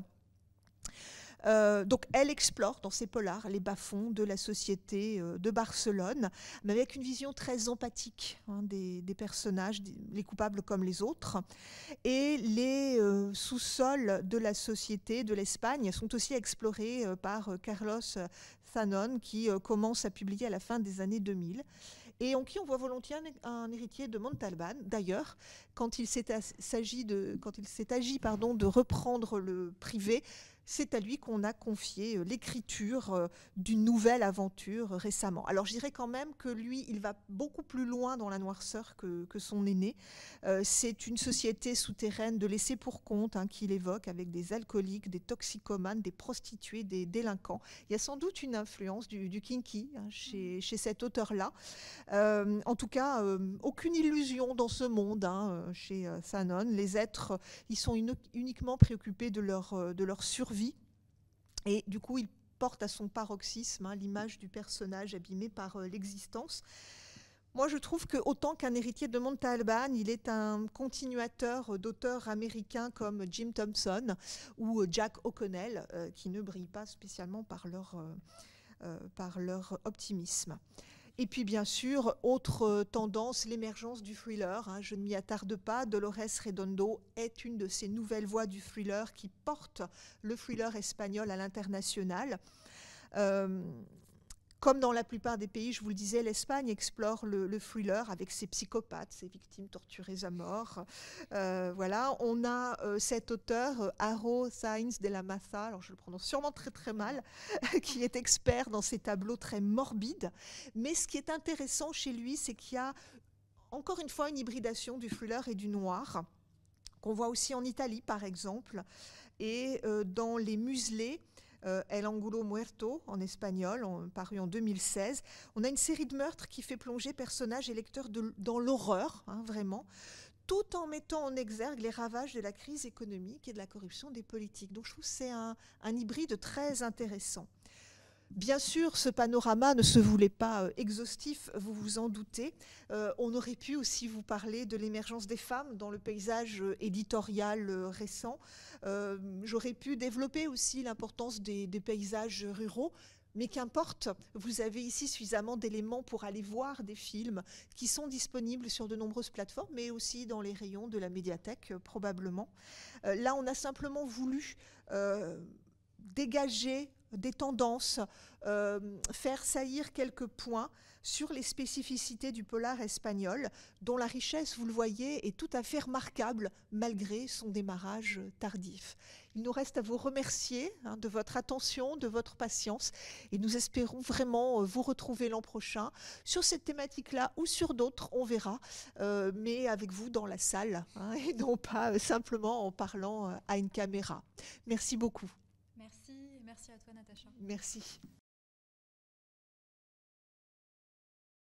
Euh, donc elle explore dans ses polars les bas-fonds de la société euh, de Barcelone, mais avec une vision très empathique hein, des, personnages, les coupables comme les autres. Et les euh, sous-sols de la société de l'Espagne sont aussi explorés par Carlos Zanon, qui commence à publier à la fin des années 2000, et en qui on voit volontiers un, héritier de Montalban. D'ailleurs, quand il s'est agi de reprendre le privé, c'est à lui qu'on a confié euh, l'écriture euh, d'une nouvelle aventure euh, récemment. Alors je dirais quand même que lui, il va beaucoup plus loin dans la noirceur que, son aîné. c'est une société souterraine de laisser pour compte hein, qu'il évoque avec des alcooliques, des toxicomanes, des prostituées, des délinquants. Il y a sans doute une influence du, kinky hein, chez, mm. chez, cet auteur-là. en tout cas, aucune illusion dans ce monde hein, chez Sanon. Les êtres, ils sont uniquement préoccupés de leur, de leur survie et du coup, il porte à son paroxysme hein, l'image du personnage abîmé par euh, l'existence. Moi, je trouve que autant qu'un héritier de Montalban, il est un continuateur euh, d'auteurs américains comme Jim Thompson ou euh, Jack O'Connell, qui ne brillent pas spécialement par leur optimisme. Et puis bien sûr, autre euh, tendance, l'émergence du thriller. Hein. je ne m'y attarde pas. Dolores Redondo est une de ces nouvelles voix du thriller qui porte le thriller espagnol à l'international. Euh, comme dans la plupart des pays, je vous le disais, l'Espagne explore le, le, avec ses psychopathes, ses victimes torturées à mort. Euh, voilà, on a euh, cet auteur, euh, Aro Sainz de la Massa, alors je le prononce sûrement très très mal, qui est expert dans ces tableaux très morbides. Mais ce qui est intéressant chez lui, c'est qu'il y a encore une fois une hybridation du thriller et du noir, qu'on voit aussi en Italie par exemple, et dans Les Muselés euh, El Angulo Muerto en espagnol, paru en 2016. On a une série de meurtres qui fait plonger personnages et lecteurs dans l'horreur, hein, vraiment tout en mettant en exergue les ravages de la crise économique et de la corruption des politiques. Donc je trouve que c'est un hybride très intéressant. Bien sûr, ce panorama ne se voulait pas euh, exhaustif, vous vous en doutez. Euh, on aurait pu aussi vous parler de l'émergence des femmes dans le paysage euh, éditorial récent. J'aurais pu développer aussi l'importance des, paysages ruraux. Mais qu'importe, vous avez ici suffisamment d'éléments pour aller voir des films qui sont disponibles sur de nombreuses plateformes, mais aussi dans les rayons de la médiathèque, probablement. là, on a simplement voulu dégager des tendances, euh, faire saillir quelques points sur les spécificités du polar espagnol, dont la richesse, vous le voyez, est tout à fait remarquable malgré son démarrage tardif. Il nous reste à vous remercier hein, de votre attention, de votre patience, et nous espérons vraiment euh, vous retrouver l'an prochain sur cette thématique-là ou sur d'autres, on verra, euh, mais avec vous dans la salle, hein, et non pas simplement en parlant à une caméra. Merci beaucoup. Merci à toi, Natacha. Merci.